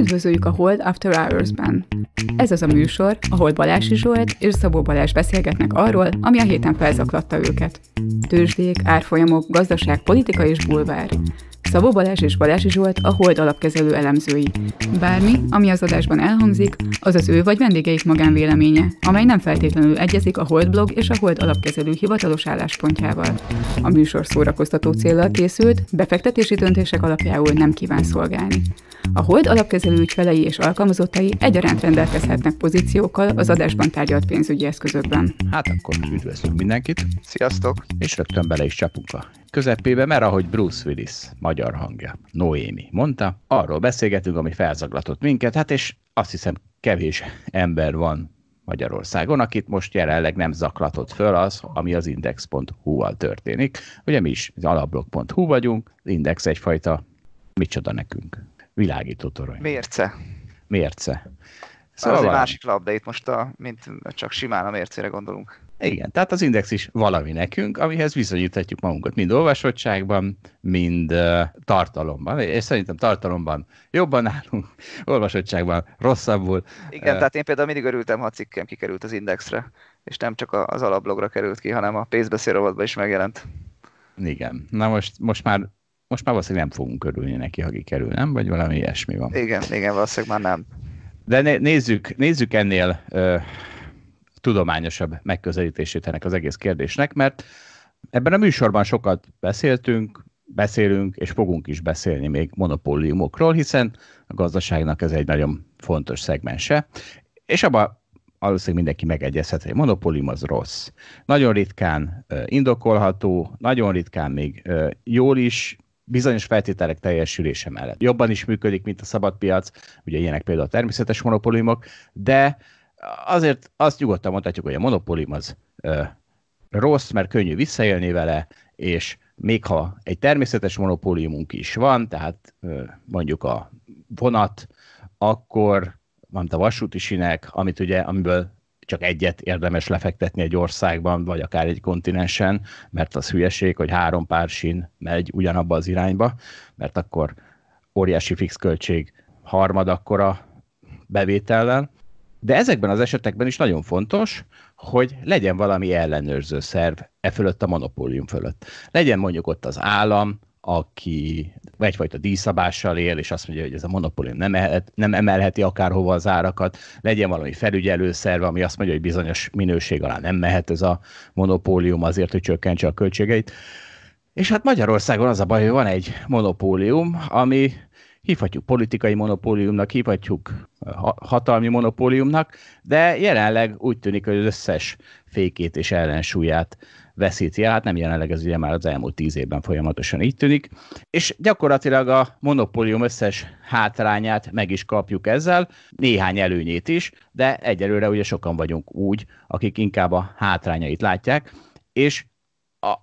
Üdvözöljük a Hold After Hours-ben! Ez az a műsor, ahol Balási Zsolt és Szabó Balázs beszélgetnek arról, ami a héten felzaklatta őket. Tőzsdék, árfolyamok, gazdaság, politika és bulvár. Szabó Balázs és Balási Zsolt a Hold alapkezelő elemzői. Bármi, ami az adásban elhangzik, az az ő vagy vendégeik magánvéleménye, amely nem feltétlenül egyezik a Hold blog és a Hold alapkezelő hivatalos álláspontjával. A műsor szórakoztató célral készült, befektetési döntések alapjául nem kíván szolgálni. A Hold alapkezelő ügyfelei és alkalmazottai egyaránt rendelkezhetnek pozíciókkal az adásban tárgyalt pénzügyi eszközökben. Hát akkor üdvözlünk mindenkit. Sziasztok! És rögtön bele is csapunk a közepébe, mert ahogy Bruce Willis magyar hangja, Noémi mondta, arról beszélgetünk, ami felzaglatott minket, hát és azt hiszem kevés ember van Magyarországon, akit most jelenleg nem zaklatott föl az, ami az index.hu-val történik. Ugye mi is az alablog.hu vagyunk, az index egyfajta micsoda nekünk világító torony. Mérce. Mérce. Szóval az egy szóval- másik lap, de itt most a, mint csak simán a mércére gondolunk. Igen, tehát az index is valami nekünk, amihez viszonyíthatjuk magunkat, mind olvasottságban, mind uh, tartalomban. És szerintem tartalomban jobban állunk, olvasottságban rosszabbul. Igen, uh, tehát én például mindig örültem, ha a cikkem kikerült az indexre, és nem csak az alablogra került ki, hanem a pénzbeszél is megjelent. Igen, na most, most már most már valószínűleg nem fogunk örülni neki, ha kikerül, nem? Vagy valami ilyesmi van. Igen, igen, valószínűleg már nem. De né- nézzük, nézzük ennél ö, tudományosabb megközelítését ennek az egész kérdésnek, mert ebben a műsorban sokat beszéltünk, beszélünk, és fogunk is beszélni még monopóliumokról, hiszen a gazdaságnak ez egy nagyon fontos szegmense, és abban valószínűleg mindenki megegyezhet, hogy monopólium az rossz. Nagyon ritkán indokolható, nagyon ritkán még jól is bizonyos feltételek teljesülése mellett. Jobban is működik, mint a szabadpiac, ugye ilyenek például a természetes monopóliumok, de azért azt nyugodtan mondhatjuk, hogy a monopólium az ö, rossz, mert könnyű visszaélni vele, és még ha egy természetes monopóliumunk is van, tehát ö, mondjuk a vonat, akkor van a vasúti sinek, amit ugye, amiből csak egyet érdemes lefektetni egy országban, vagy akár egy kontinensen, mert az hülyeség, hogy három pár sín megy ugyanabba az irányba, mert akkor óriási fix költség harmad akkora bevétellel. De ezekben az esetekben is nagyon fontos, hogy legyen valami ellenőrző szerv e fölött a monopólium fölött. Legyen mondjuk ott az állam, aki egyfajta díszabással él, és azt mondja, hogy ez a monopólium nem, nem emelheti akárhova az árakat, legyen valami felügyelőszerve, ami azt mondja, hogy bizonyos minőség alá nem mehet ez a monopólium azért, hogy csökkentse a költségeit. És hát Magyarországon az a baj, hogy van egy monopólium, ami hívhatjuk politikai monopóliumnak, hívhatjuk eh, hatalmi monopóliumnak, de jelenleg úgy tűnik, hogy az összes fékét és ellensúlyát veszíti el, hát nem jelenleg ez ugye már az elmúlt tíz évben folyamatosan így tűnik, és gyakorlatilag a monopólium összes hátrányát meg is kapjuk ezzel, néhány előnyét is, de egyelőre ugye sokan vagyunk úgy, akik inkább a hátrányait látják, és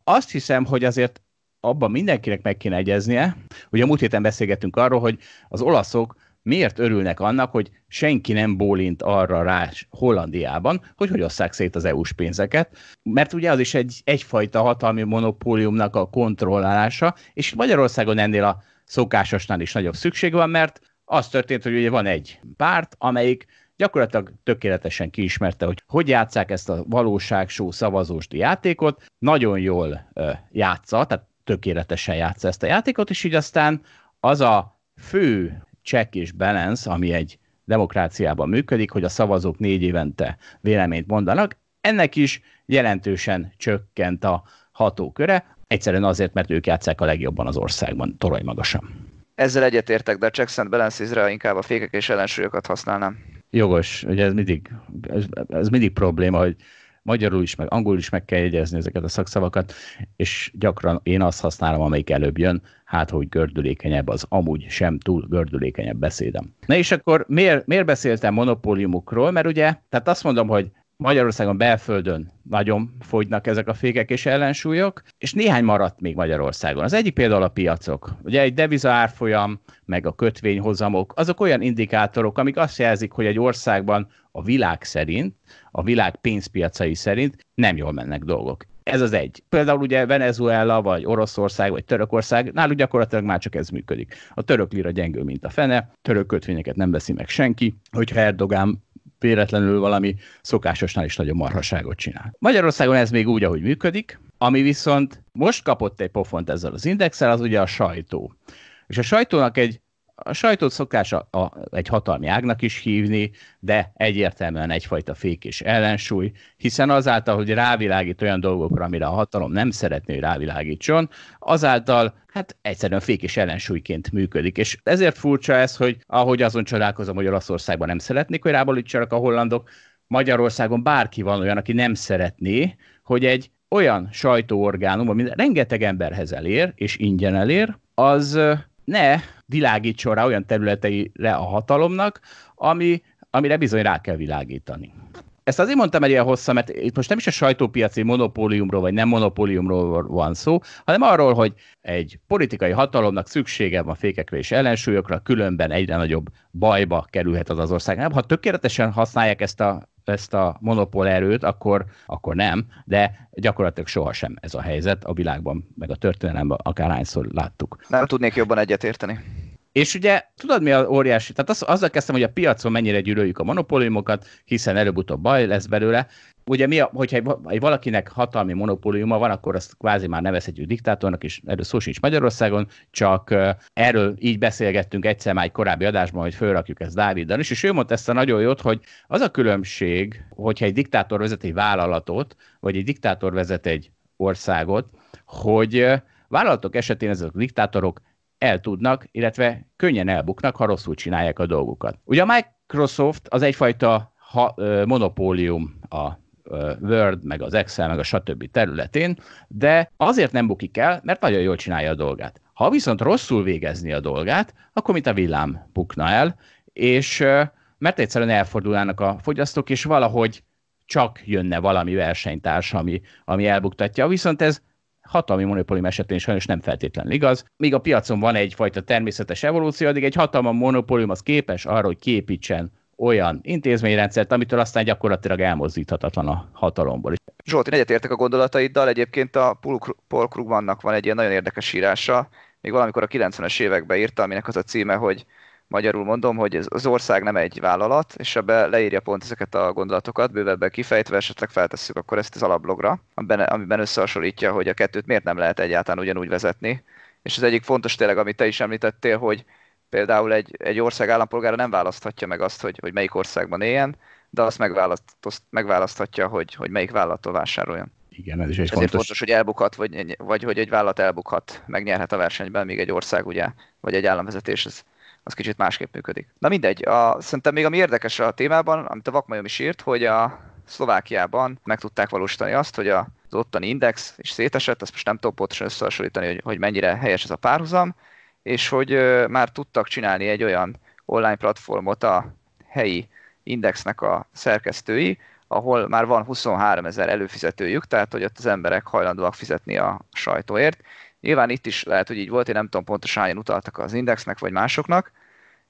azt hiszem, hogy azért abban mindenkinek meg kéne egyeznie. Ugye a múlt héten beszélgettünk arról, hogy az olaszok miért örülnek annak, hogy senki nem bólint arra rá Hollandiában, hogy hogy osszák szét az EU-s pénzeket, mert ugye az is egy egyfajta hatalmi monopóliumnak a kontrollálása, és Magyarországon ennél a szokásosnál is nagyobb szükség van, mert az történt, hogy ugye van egy párt, amelyik gyakorlatilag tökéletesen kiismerte, hogy hogy játszák ezt a valóságsó szavazósti játékot, nagyon jól ö, játsza, tehát tökéletesen játsza ezt a játékot, és így aztán az a fő check és balance, ami egy demokráciában működik, hogy a szavazók négy évente véleményt mondanak, ennek is jelentősen csökkent a hatóköre, egyszerűen azért, mert ők játszák a legjobban az országban, torony magasan. Ezzel egyetértek, de a checks and inkább a fékek és ellensúlyokat használnám. Jogos, ugye ez mindig, ez, ez mindig probléma, hogy magyarul is, meg angolul is meg kell jegyezni ezeket a szakszavakat, és gyakran én azt használom, amelyik előbb jön, hát hogy gördülékenyebb az amúgy sem túl gördülékenyebb beszédem. Na és akkor miért, miért beszéltem monopóliumokról? Mert ugye, tehát azt mondom, hogy Magyarországon belföldön nagyon fogynak ezek a fékek és ellensúlyok, és néhány maradt még Magyarországon. Az egyik például a piacok. Ugye egy deviza árfolyam, meg a kötvényhozamok, azok olyan indikátorok, amik azt jelzik, hogy egy országban a világ szerint, a világ pénzpiacai szerint nem jól mennek dolgok. Ez az egy. Például ugye Venezuela, vagy Oroszország, vagy Törökország, náluk gyakorlatilag már csak ez működik. A török lira gyengül mint a fene, török kötvényeket nem veszi meg senki, hogyha Erdogán véletlenül valami szokásosnál is nagyon marhaságot csinál. Magyarországon ez még úgy, ahogy működik, ami viszont most kapott egy pofont ezzel az indexel, az ugye a sajtó. És a sajtónak egy a sajtót szokás a, a, egy hatalmi ágnak is hívni, de egyértelműen egyfajta fék és ellensúly, hiszen azáltal, hogy rávilágít olyan dolgokra, amire a hatalom nem szeretné, hogy rávilágítson, azáltal hát egyszerűen fék és ellensúlyként működik. És ezért furcsa ez, hogy ahogy azon csodálkozom, hogy Olaszországban nem szeretnék, hogy rábalítsanak a hollandok, Magyarországon bárki van olyan, aki nem szeretné, hogy egy olyan sajtóorgánum, ami rengeteg emberhez elér, és ingyen elér, az ne világítson rá olyan területeire a hatalomnak, ami, amire bizony rá kell világítani. Ezt azért mondtam egy ilyen hosszan, mert itt most nem is a sajtópiaci monopóliumról, vagy nem monopóliumról van szó, hanem arról, hogy egy politikai hatalomnak szüksége van fékekre és ellensúlyokra, különben egyre nagyobb bajba kerülhet az az ország. Nem, ha tökéletesen használják ezt a ezt a monopól erőt, akkor, akkor nem, de gyakorlatilag sohasem ez a helyzet a világban, meg a történelemben akárhányszor láttuk. Nem tudnék jobban egyetérteni. És ugye tudod mi a óriási, tehát az, azzal kezdtem, hogy a piacon mennyire gyűlöljük a monopóliumokat, hiszen előbb-utóbb baj lesz belőle. Ugye mi, a, hogyha valakinek hatalmi monopóliuma van, akkor azt kvázi már nevezhetjük diktátornak, és erről szó sincs Magyarországon, csak erről így beszélgettünk egyszer már egy korábbi adásban, hogy fölrakjuk ezt Dáviddal is, és ő mondta ezt a nagyon jót, hogy az a különbség, hogyha egy diktátor vezet egy vállalatot, vagy egy diktátor vezet egy országot, hogy vállalatok esetén ezek a diktátorok el tudnak, illetve könnyen elbuknak, ha rosszul csinálják a dolgukat. Ugye a Microsoft az egyfajta ha, ö, monopólium a ö, Word, meg az Excel, meg a stb. területén, de azért nem bukik el, mert nagyon jól csinálja a dolgát. Ha viszont rosszul végezni a dolgát, akkor mint a villám bukna el, és ö, mert egyszerűen elfordulnának a fogyasztók, és valahogy csak jönne valami versenytárs, ami, ami elbuktatja. Viszont ez hatalmi monopólium esetén sajnos nem feltétlenül igaz. Míg a piacon van egyfajta természetes evolúció, addig egy hatalmi monopólium az képes arra, hogy képítsen olyan intézményrendszert, amitől aztán gyakorlatilag elmozdíthatatlan a hatalomból. Zsolt, én egyetértek a gondolataiddal, egyébként a Paul Krugmannak van egy ilyen nagyon érdekes írása, még valamikor a 90-es években írta, aminek az a címe, hogy Magyarul mondom, hogy ez, az ország nem egy vállalat, és ebbe leírja pont ezeket a gondolatokat, bővebben kifejtve, esetleg feltesszük akkor ezt az alablogra, amiben, amiben összehasonlítja, hogy a kettőt miért nem lehet egyáltalán ugyanúgy vezetni. És az egyik fontos tényleg, amit te is említettél, hogy például egy, egy ország állampolgára nem választhatja meg azt, hogy, hogy melyik országban éljen, de azt megválaszthatja, hogy, hogy melyik vállalattól vásároljon. Igen, ez is egy Ezért fontos. fontos, hogy elbukhat, vagy, vagy hogy egy vállalat elbukhat, megnyerhet a versenyben, még egy ország, ugye, vagy egy államvezetés, ez az kicsit másképp működik. Na mindegy, a, szerintem még ami érdekes a témában, amit a Vakmajom is írt, hogy a Szlovákiában meg tudták valósítani azt, hogy a az ottani index is szétesett, ezt most nem tudom pontosan összehasonlítani, hogy, hogy mennyire helyes ez a párhuzam, és hogy ö, már tudtak csinálni egy olyan online platformot a helyi indexnek a szerkesztői, ahol már van 23 ezer előfizetőjük, tehát hogy ott az emberek hajlandóak fizetni a sajtóért, Nyilván itt is lehet, hogy így volt, én nem tudom pontosan hányan utaltak az indexnek, vagy másoknak.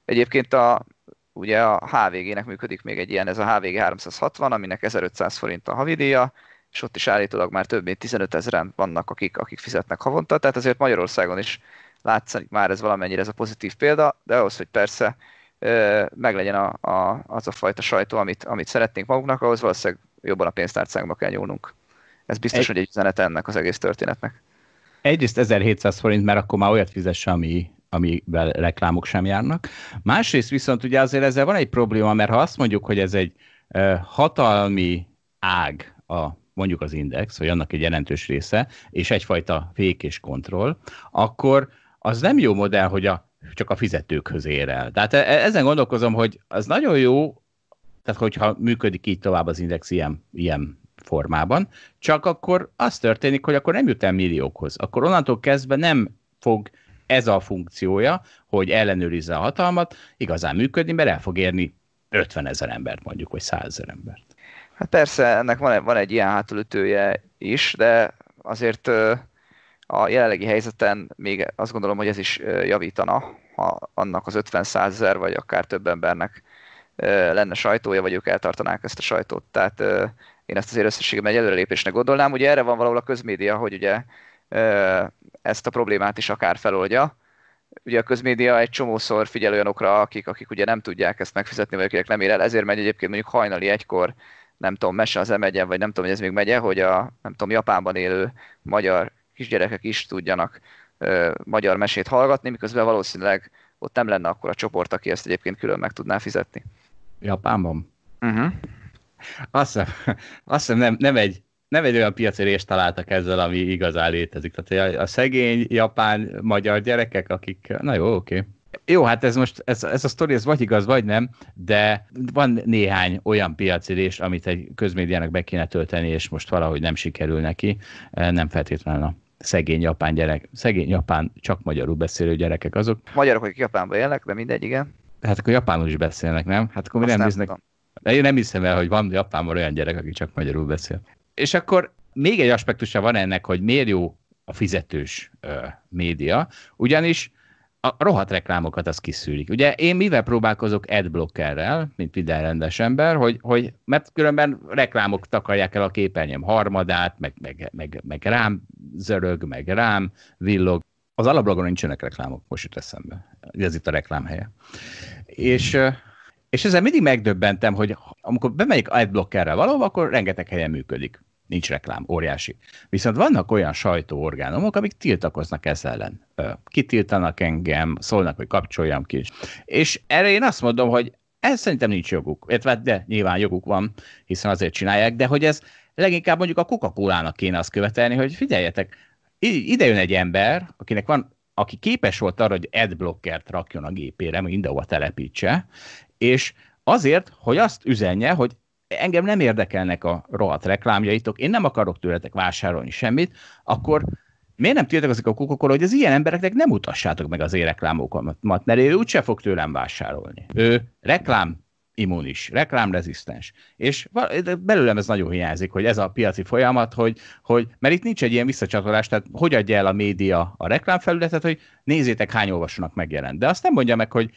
Egyébként a, ugye a HVG-nek működik még egy ilyen, ez a HVG 360, aminek 1500 forint a havidíja, és ott is állítólag már több mint 15 ezeren vannak, akik, akik fizetnek havonta, tehát azért Magyarországon is látszik már ez valamennyire ez a pozitív példa, de ahhoz, hogy persze meglegyen a, a, az a fajta sajtó, amit, amit szeretnénk magunknak, ahhoz valószínűleg jobban a pénztárcánkba kell nyúlnunk. Ez biztos, egy... hogy egy üzenet ennek az egész történetnek egyrészt 1700 forint, mert akkor már olyat fizesse, ami amivel reklámok sem járnak. Másrészt viszont ugye azért ezzel van egy probléma, mert ha azt mondjuk, hogy ez egy hatalmi ág a mondjuk az index, vagy annak egy jelentős része, és egyfajta fék és kontroll, akkor az nem jó modell, hogy a, csak a fizetőkhöz ér el. Tehát e, ezen gondolkozom, hogy az nagyon jó, tehát hogyha működik így tovább az index ilyen, ilyen formában, csak akkor az történik, hogy akkor nem jut el milliókhoz. Akkor onnantól kezdve nem fog ez a funkciója, hogy ellenőrizze a hatalmat, igazán működni, mert el fog érni 50 ezer embert mondjuk, vagy 100 ezer embert. Hát persze, ennek van, e, van egy ilyen hátulütője is, de azért a jelenlegi helyzeten még azt gondolom, hogy ez is javítana, ha annak az 50 ezer vagy akár több embernek lenne sajtója, vagy ők eltartanák ezt a sajtót. Tehát én ezt azért összességében egy előrelépésnek gondolnám. Ugye erre van valahol a közmédia, hogy ugye ezt a problémát is akár feloldja. Ugye a közmédia egy csomószor figyel olyanokra, akik, akik ugye nem tudják ezt megfizetni, vagy akik nem ér el, ezért megy egyébként mondjuk hajnali egykor, nem tudom, mese az emegyen, vagy nem tudom, hogy ez még megye, hogy a, nem tudom, Japánban élő magyar kisgyerekek is tudjanak ö, magyar mesét hallgatni, miközben valószínűleg ott nem lenne akkor a csoport, aki ezt egyébként külön meg tudná fizetni. Japánban? Uh-huh. Azt hiszem, azt hiszem nem, nem, egy, nem egy olyan részt találtak ezzel, ami igazán létezik. Tehát a, a szegény japán magyar gyerekek, akik, na jó, oké. Okay. Jó, hát ez most, ez, ez a sztori, ez vagy igaz, vagy nem, de van néhány olyan piacidés, amit egy közmédiának be kéne tölteni, és most valahogy nem sikerül neki, e, nem feltétlenül a szegény japán gyerek, szegény japán, csak magyarul beszélő gyerekek azok. Magyarok, akik Japánban élnek, de mindegy, igen. Hát akkor japánul is beszélnek, nem? Hát akkor mi nem, nem néznek, tudom. De én nem hiszem el, hogy van Japánban olyan gyerek, aki csak magyarul beszél. És akkor még egy aspektusa van ennek, hogy miért jó a fizetős ö, média, ugyanis a rohadt reklámokat az kiszűrik. Ugye én mivel próbálkozok adblockerrel, mint minden rendes ember, hogy, hogy mert különben reklámok takarják el a képernyőm harmadát, meg, meg, meg, meg rám zörög, meg rám villog. Az alablogon nincsenek reklámok, most jut eszembe. Ez itt a reklám helye. És és ezzel mindig megdöbbentem, hogy amikor bemegyek adblockerrel valóban, akkor rengeteg helyen működik. Nincs reklám, óriási. Viszont vannak olyan sajtóorgánumok, amik tiltakoznak ez ellen. Kitiltanak engem, szólnak, hogy kapcsoljam ki. És erre én azt mondom, hogy ez szerintem nincs joguk. de nyilván joguk van, hiszen azért csinálják, de hogy ez leginkább mondjuk a coca cola kéne azt követelni, hogy figyeljetek, ide jön egy ember, akinek van aki képes volt arra, hogy adblockert rakjon a gépére, mindenhova telepítse, és azért, hogy azt üzenje, hogy engem nem érdekelnek a rohadt reklámjaitok, én nem akarok tőletek vásárolni semmit, akkor miért nem tiltakozik a kukokról, hogy az ilyen embereknek nem utassátok meg az én reklámokat, mert ő úgyse fog tőlem vásárolni. Ő reklám immunis, reklámrezisztens. És belőlem ez nagyon hiányzik, hogy ez a piaci folyamat, hogy, hogy mert itt nincs egy ilyen visszacsatolás, tehát hogy adja el a média a reklámfelületet, hogy nézzétek hány olvasónak megjelent. De azt nem mondja meg, hogy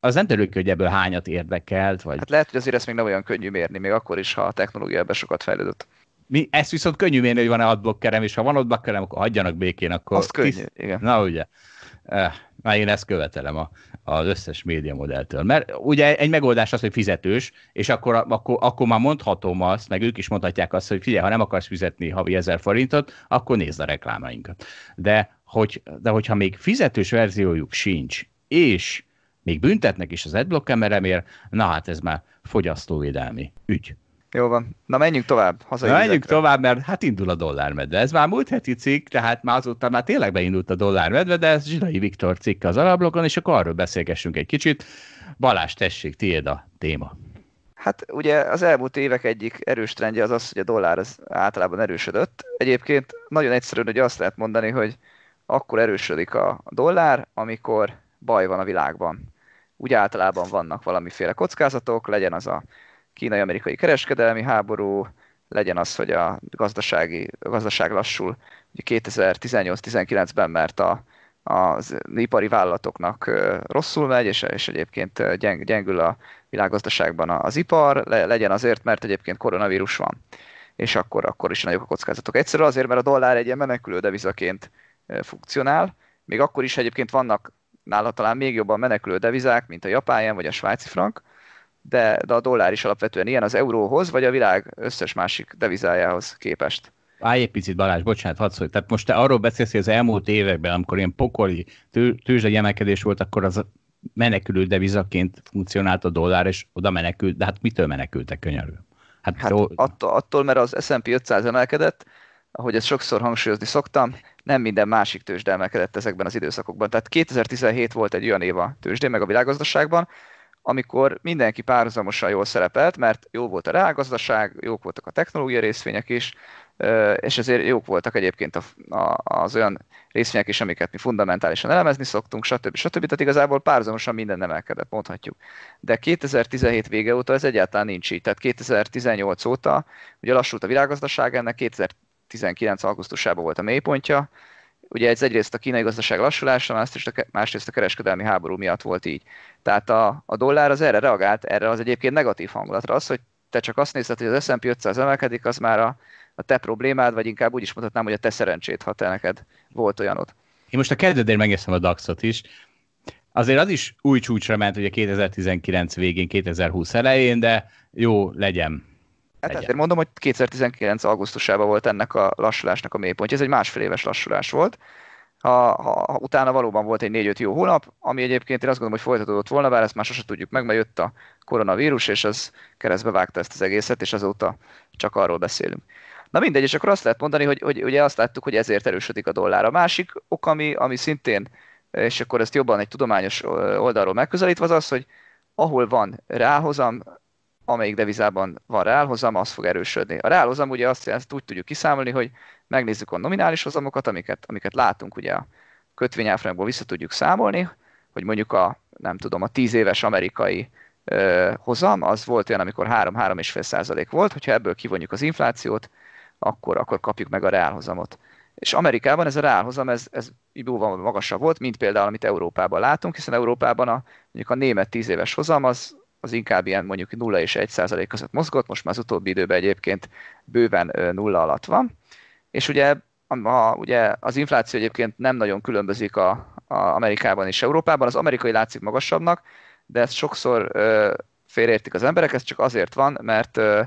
az nem derül ki, hogy ebből hányat érdekelt. Vagy... Hát lehet, hogy azért ezt még nem olyan könnyű mérni, még akkor is, ha a technológia ebbe sokat fejlődött. Mi, ezt viszont könnyű mérni, hogy van-e adblockerem, és ha van adblockerem, akkor hagyjanak békén. Akkor Azt könnyű, tiszt... igen. Na ugye. Már eh, én ezt követelem a, az összes média modelltől. Mert ugye egy megoldás az, hogy fizetős, és akkor, akkor, akkor már mondhatom azt, meg ők is mondhatják azt, hogy figyelj, ha nem akarsz fizetni havi 1000 forintot, akkor nézd a reklámainkat. De, hogy, de hogyha még fizetős verziójuk sincs, és még büntetnek is az adblock emeremért, na hát ez már fogyasztóvédelmi ügy. Jó van. Na menjünk tovább. Hazai Na menjünk ezekre. tovább, mert hát indul a dollármedve. Ez már múlt heti cikk, tehát már azóta már tényleg beindult a dollármedve, de ez Zsidai Viktor cikke az alablokon, és akkor arról beszélgessünk egy kicsit. Balás tessék, tiéd a téma. Hát ugye az elmúlt évek egyik erős trendje az az, hogy a dollár az általában erősödött. Egyébként nagyon egyszerűen hogy azt lehet mondani, hogy akkor erősödik a dollár, amikor baj van a világban úgy általában vannak valamiféle kockázatok, legyen az a kínai-amerikai kereskedelmi háború, legyen az, hogy a, gazdasági, a gazdaság lassul. Ugye 2018-19-ben, mert a, az ipari vállalatoknak rosszul megy, és, és egyébként gyeng, gyengül a világgazdaságban az ipar, le, legyen azért, mert egyébként koronavírus van. És akkor, akkor is nagyok a kockázatok. Egyszerűen azért, mert a dollár egy ilyen menekülő devizaként funkcionál, még akkor is egyébként vannak nála talán még jobban menekülő devizák, mint a japán vagy a svájci frank, de, de a dollár is alapvetően ilyen az euróhoz, vagy a világ összes másik devizájához képest. Állj egy picit, Balázs, bocsánat, hadd szólj. Tehát most te arról beszélsz, hogy az elmúlt években, amikor ilyen pokoli tőzsdei emelkedés volt, akkor az menekülő devizaként funkcionált a dollár, és oda menekült, de hát mitől menekültek könyörül? Hát, hát attól, attól, mert az S&P 500 emelkedett, ahogy ezt sokszor hangsúlyozni szoktam, nem minden másik tőzsde emelkedett ezekben az időszakokban. Tehát 2017 volt egy olyan év a tőzsdén, meg a világgazdaságban, amikor mindenki párhuzamosan jól szerepelt, mert jó volt a reálgazdaság, jók voltak a technológia részvények is, és ezért jók voltak egyébként a, a, az olyan részvények is, amiket mi fundamentálisan elemezni szoktunk, stb. stb. Tehát igazából párhuzamosan minden emelkedett, mondhatjuk. De 2017 vége óta ez egyáltalán nincs így. Tehát 2018 óta ugye lassult a világgazdaság, ennek 2000 19 augusztusában volt a mélypontja. Ugye ez egyrészt a kínai gazdaság lassulása, másrészt a, másrészt a kereskedelmi háború miatt volt így. Tehát a, a dollár az erre reagált, erre az egyébként negatív hangulatra. Az, hogy te csak azt nézed, hogy az S&P 500 emelkedik, az már a, a te problémád, vagy inkább úgy is mondhatnám, hogy a te szerencsét, ha te neked volt olyanod. Én most a kedvedért megeszem a DAX-ot is. Azért az is új csúcsra ment, ugye 2019 végén, 2020 elején, de jó, legyen. Hát Egyen. ezért mondom, hogy 2019. augusztusában volt ennek a lassulásnak a mélypontja, ez egy másfél éves lassulás volt. Ha, ha, ha utána valóban volt egy 4-5 jó hónap, ami egyébként én azt gondolom, hogy folytatódott volna, bár ezt már sose tudjuk meg, mert jött a koronavírus, és az keresztbe vágta ezt az egészet, és azóta csak arról beszélünk. Na mindegy, és akkor azt lehet mondani, hogy, hogy ugye azt láttuk, hogy ezért erősödik a dollár. A másik ok, ami, ami szintén, és akkor ezt jobban egy tudományos oldalról megközelítve, az az, hogy ahol van ráhozam, amelyik devizában van reálhozam, az fog erősödni. A reálhozam ugye azt jelenti, úgy tudjuk kiszámolni, hogy megnézzük a nominális hozamokat, amiket, amiket látunk ugye a kötvényáfrányokból vissza tudjuk számolni, hogy mondjuk a, nem tudom, a 10 éves amerikai ö, hozam, az volt olyan, amikor 3-3,5 százalék volt, hogyha ebből kivonjuk az inflációt, akkor, akkor kapjuk meg a reálhozamot. És Amerikában ez a reálhozam, ez, ez jóval magasabb volt, mint például, amit Európában látunk, hiszen Európában a, mondjuk a német 10 éves hozam az az inkább ilyen mondjuk 0 és 1 százalék között mozgott, most már az utóbbi időben egyébként bőven nulla alatt van, és ugye, a, ugye az infláció egyébként nem nagyon különbözik a, a Amerikában és Európában, az amerikai látszik magasabbnak, de ezt sokszor ö, félreértik az emberek, ez csak azért van, mert ö,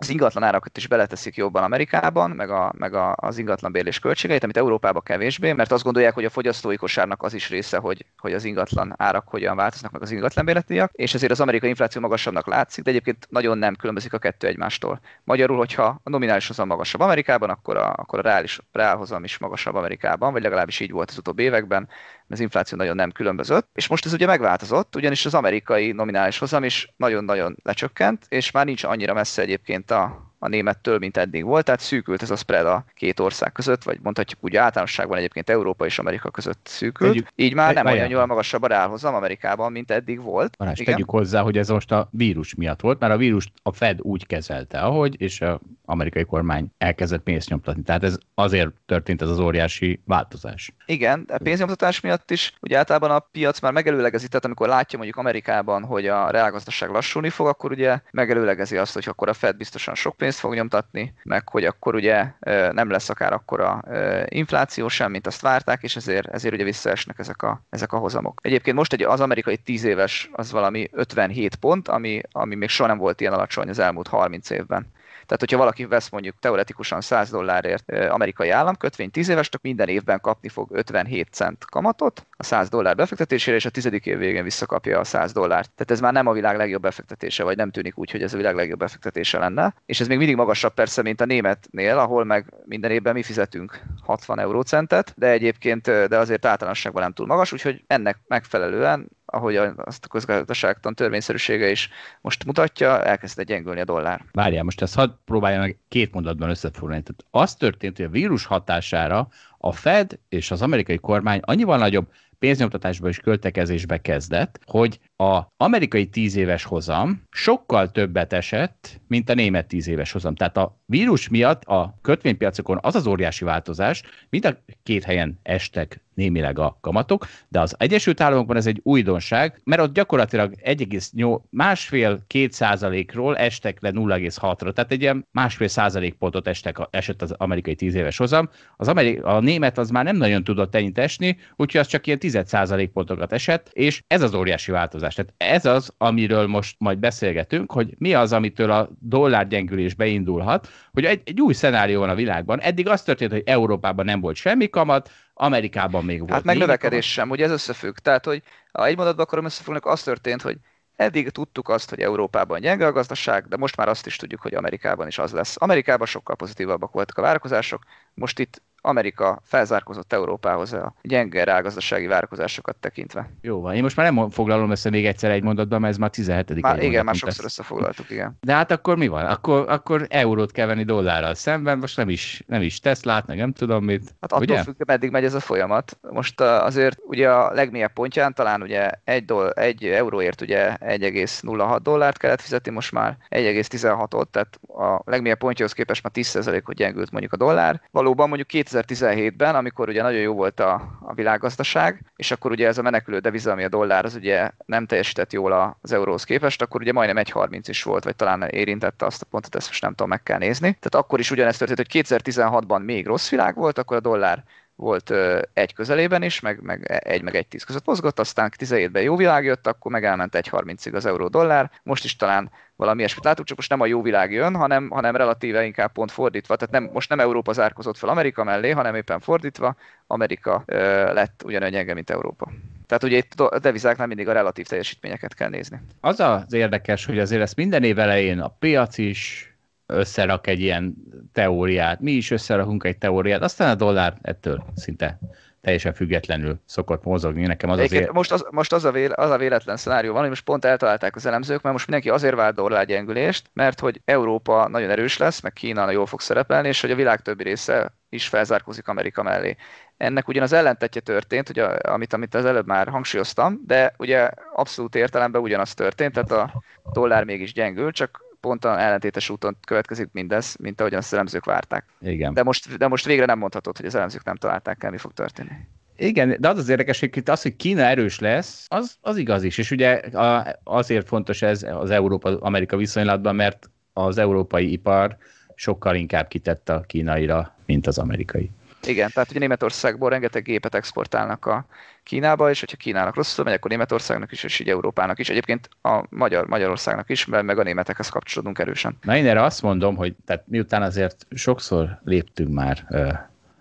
az ingatlan árakat is beleteszik jobban Amerikában, meg, a, meg a, az bérlés költségeit, amit Európában kevésbé, mert azt gondolják, hogy a fogyasztói kosárnak az is része, hogy, hogy az ingatlan árak hogyan változnak, meg az bérletiak, és ezért az amerikai infláció magasabbnak látszik, de egyébként nagyon nem különbözik a kettő egymástól. Magyarul, hogyha a nominális hozam magasabb Amerikában, akkor a, akkor a reális, reál is magasabb Amerikában, vagy legalábbis így volt az utóbbi években, az infláció nagyon nem különbözött. És most ez ugye megváltozott, ugyanis az amerikai nominális hozam is nagyon-nagyon lecsökkent, és már nincs annyira messze egyébként a a némettől, mint eddig volt, tehát szűkült ez a spread a két ország között, vagy mondhatjuk úgy általánosságban egyébként Európa és Amerika között szűkült. Tegyük, így már nem olyan jól magasabb a ráhozam Amerikában, mint eddig volt. Balázs, tegyük hozzá, hogy ez most a vírus miatt volt, mert a vírus a Fed úgy kezelte, ahogy, és a amerikai kormány elkezdett pénzt nyomtatni. Tehát ez azért történt ez az óriási változás. Igen, a pénznyomtatás miatt is, ugye általában a piac már megelőlegezi, tehát amikor látja mondjuk Amerikában, hogy a reálgazdaság lassulni fog, akkor ugye megelőlegezi azt, hogy akkor a Fed biztosan sok pénzt pénzt fog nyomtatni, meg hogy akkor ugye nem lesz akár akkora infláció sem, mint azt várták, és ezért, ezért ugye visszaesnek ezek a, ezek a hozamok. Egyébként most egy, az amerikai 10 éves az valami 57 pont, ami, ami még soha nem volt ilyen alacsony az elmúlt 30 évben. Tehát, hogyha valaki vesz mondjuk teoretikusan 100 dollárért amerikai államkötvény 10 éves, csak minden évben kapni fog 57 cent kamatot a 100 dollár befektetésére, és a tizedik év végén visszakapja a 100 dollárt. Tehát ez már nem a világ legjobb befektetése, vagy nem tűnik úgy, hogy ez a világ legjobb befektetése lenne. És ez még mindig magasabb persze, mint a németnél, ahol meg minden évben mi fizetünk 60 eurócentet, de egyébként de azért általánosságban nem túl magas, úgyhogy ennek megfelelően ahogy azt a közgazdaságtan törvényszerűsége is most mutatja, elkezdte gyengülni a dollár. Várjál, most ezt hadd próbálja meg két mondatban összefoglalni. Tehát az történt, hogy a vírus hatására a Fed és az amerikai kormány annyival nagyobb pénznyomtatásba és költekezésbe kezdett, hogy a amerikai tíz éves hozam sokkal többet esett, mint a német tíz éves hozam. Tehát a vírus miatt a kötvénypiacokon az az óriási változás, mind a két helyen estek némileg a kamatok, de az Egyesült Államokban ez egy újdonság, mert ott gyakorlatilag 1,8, másfél-két százalékról estek le 0,6-ra, tehát egy ilyen másfél százalékpontot estek, esett az amerikai tíz éves hozam. Az Ameri- a német az már nem nagyon tudott ennyit esni, úgyhogy az csak ilyen 10 százalékpontokat esett, és ez az óriási változás. Tehát ez az, amiről most majd beszélgetünk, hogy mi az, amitől a dollár gyengülés beindulhat, hogy egy, egy új szenárió van a világban. Eddig az történt, hogy Európában nem volt semmi kamat, Amerikában még volt. Hát meg növekedés sem, ugye ez összefügg. Tehát, hogy ha egy mondatban akarom összefüggnek, az történt, hogy eddig tudtuk azt, hogy Európában gyenge a gazdaság, de most már azt is tudjuk, hogy Amerikában is az lesz. Amerikában sokkal pozitívabbak voltak a várakozások, most itt Amerika felzárkozott Európához a gyenge rágazdasági várakozásokat tekintve. Jó van, én most már nem foglalom össze még egyszer egy mondatban, mert ez már 17. Már, igen, már sokszor tesz. összefoglaltuk, igen. De hát akkor mi van? Akkor, akkor eurót kell venni dollárral szemben, most nem is, nem is Teslát, meg nem tudom mit. Hát attól ugye? függ, meddig megy ez a folyamat. Most uh, azért ugye a legmélyebb pontján talán ugye egy, doll, egy euróért ugye 1,06 dollárt kellett fizetni, most már 1,16-ot, tehát a legmélyebb pontjához képest már 10%-ot gyengült mondjuk a dollár. Valóban mondjuk 2000 2017-ben, amikor ugye nagyon jó volt a, a világgazdaság, és akkor ugye ez a menekülő deviza, ami a dollár, az ugye nem teljesített jól az euróhoz képest, akkor ugye majdnem 1,30 is volt, vagy talán érintette azt a pontot, ezt most nem tudom, meg kell nézni. Tehát akkor is ugyanezt történt, hogy 2016-ban még rossz világ volt, akkor a dollár volt egy közelében is, meg, meg egy, meg egy tíz között mozgott, aztán 17-ben jó világ jött, akkor meg elment egy 30-ig az euró-dollár, most is talán valami ilyesmit látunk, csak most nem a jó világ jön, hanem, hanem relatíve inkább pont fordítva. Tehát nem, most nem Európa zárkozott fel Amerika mellé, hanem éppen fordítva, Amerika ö, lett ugyanolyan gyenge, mint Európa. Tehát ugye itt a devizáknál mindig a relatív teljesítményeket kell nézni. Az az érdekes, hogy azért ezt minden év elején a piac is összerak egy ilyen teóriát, mi is összerakunk egy teóriát, aztán a dollár ettől szinte teljesen függetlenül szokott mozogni. Nekem az azért... Most, az, most az, a véle, az a véletlen szenárió van, hogy most pont eltalálták az elemzők, mert most mindenki azért vádolja a gyengülést, mert hogy Európa nagyon erős lesz, meg Kína jól fog szerepelni, és hogy a világ többi része is felzárkózik Amerika mellé. Ennek ugyan az ellentetje történt, hogy a, amit, amit az előbb már hangsúlyoztam, de ugye abszolút értelemben ugyanaz történt, tehát a dollár mégis gyengül, csak pont a ellentétes úton következik mindez, mint ahogyan az elemzők várták. Igen. De most, de most végre nem mondhatod, hogy az elemzők nem találták el, mi fog történni. Igen, de az az érdekes, hogy itt az, hogy Kína erős lesz, az, az igaz is. És ugye a, azért fontos ez az Európa-Amerika viszonylatban, mert az európai ipar sokkal inkább kitett a kínaira, mint az amerikai. Igen, tehát ugye Németországból rengeteg gépet exportálnak a Kínába, és hogyha Kínának rosszul megy, akkor Németországnak is, és így Európának is. Egyébként a Magyar, Magyarországnak is, mert meg a németekhez kapcsolódunk erősen. Na én erre azt mondom, hogy tehát miután azért sokszor léptünk már ö,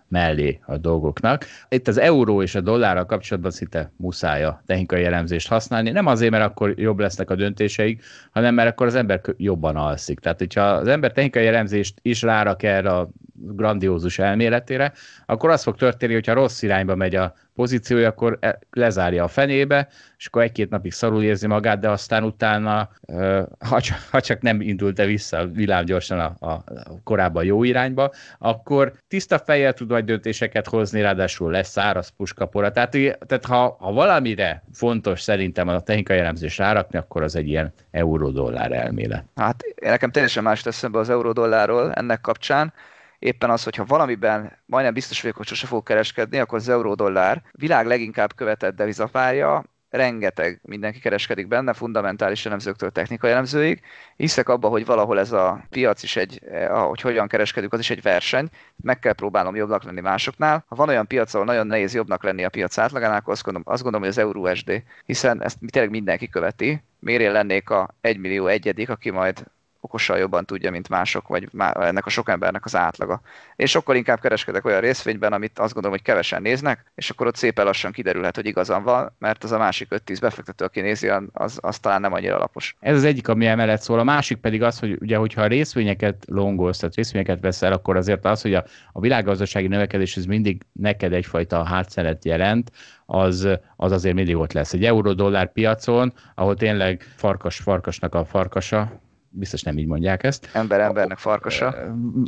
mellé a dolgoknak. Itt az euró és a dollárral kapcsolatban szinte muszáj a technikai jellemzést használni. Nem azért, mert akkor jobb lesznek a döntéseik, hanem mert akkor az ember jobban alszik. Tehát, hogyha az ember technikai jellemzést is rárak erre a grandiózus elméletére, akkor az fog történni, hogyha rossz irányba megy a pozíciója, akkor e- lezárja a fenébe, és akkor egy-két napig szarul érzi magát, de aztán utána, ha csak nem indult-e vissza világgyorsan a, a korábban jó irányba, akkor tiszta fejjel tud majd döntéseket hozni, ráadásul lesz száraz puskapora. Tehát, tehát ha, ha valamire fontos szerintem a technikai elemzés rárakni, akkor az egy ilyen euró-dollár elmélet. Hát nekem teljesen más teszem be az euró-dollárról ennek kapcsán éppen az, hogyha valamiben majdnem biztos vagyok, hogy sose fog kereskedni, akkor az euró-dollár. Világ leginkább követett devizapárja, rengeteg mindenki kereskedik benne, fundamentális elemzőktől technikai elemzőig. Hiszek abba, hogy valahol ez a piac is egy, eh, ahogy hogyan kereskedünk, az is egy verseny. Meg kell próbálnom jobbnak lenni másoknál. Ha van olyan piac, ahol nagyon nehéz jobbnak lenni a piac átlagánál, akkor azt gondolom, azt gondolom hogy az EURUSD, hiszen ezt tényleg mindenki követi. Mérél lennék a 1 millió egyedik, aki majd okosan jobban tudja, mint mások, vagy ennek a sok embernek az átlaga. És sokkal inkább kereskedek olyan részvényben, amit azt gondolom, hogy kevesen néznek, és akkor ott szépen lassan kiderülhet, hogy igazam van, mert az a másik 5-10 befektető, aki nézi, az, az talán nem annyira alapos. Ez az egyik, ami emellett szól. A másik pedig az, hogy ugye, hogyha a részvényeket longolsz, tehát részvényeket veszel, akkor azért az, hogy a, a világgazdasági növekedés ez mindig neked egyfajta hátszeret jelent, az, az azért mindig ott lesz. Egy euró-dollár piacon, ahol tényleg farkas farkasnak a farkasa, biztos nem így mondják ezt. Ember embernek farkasa.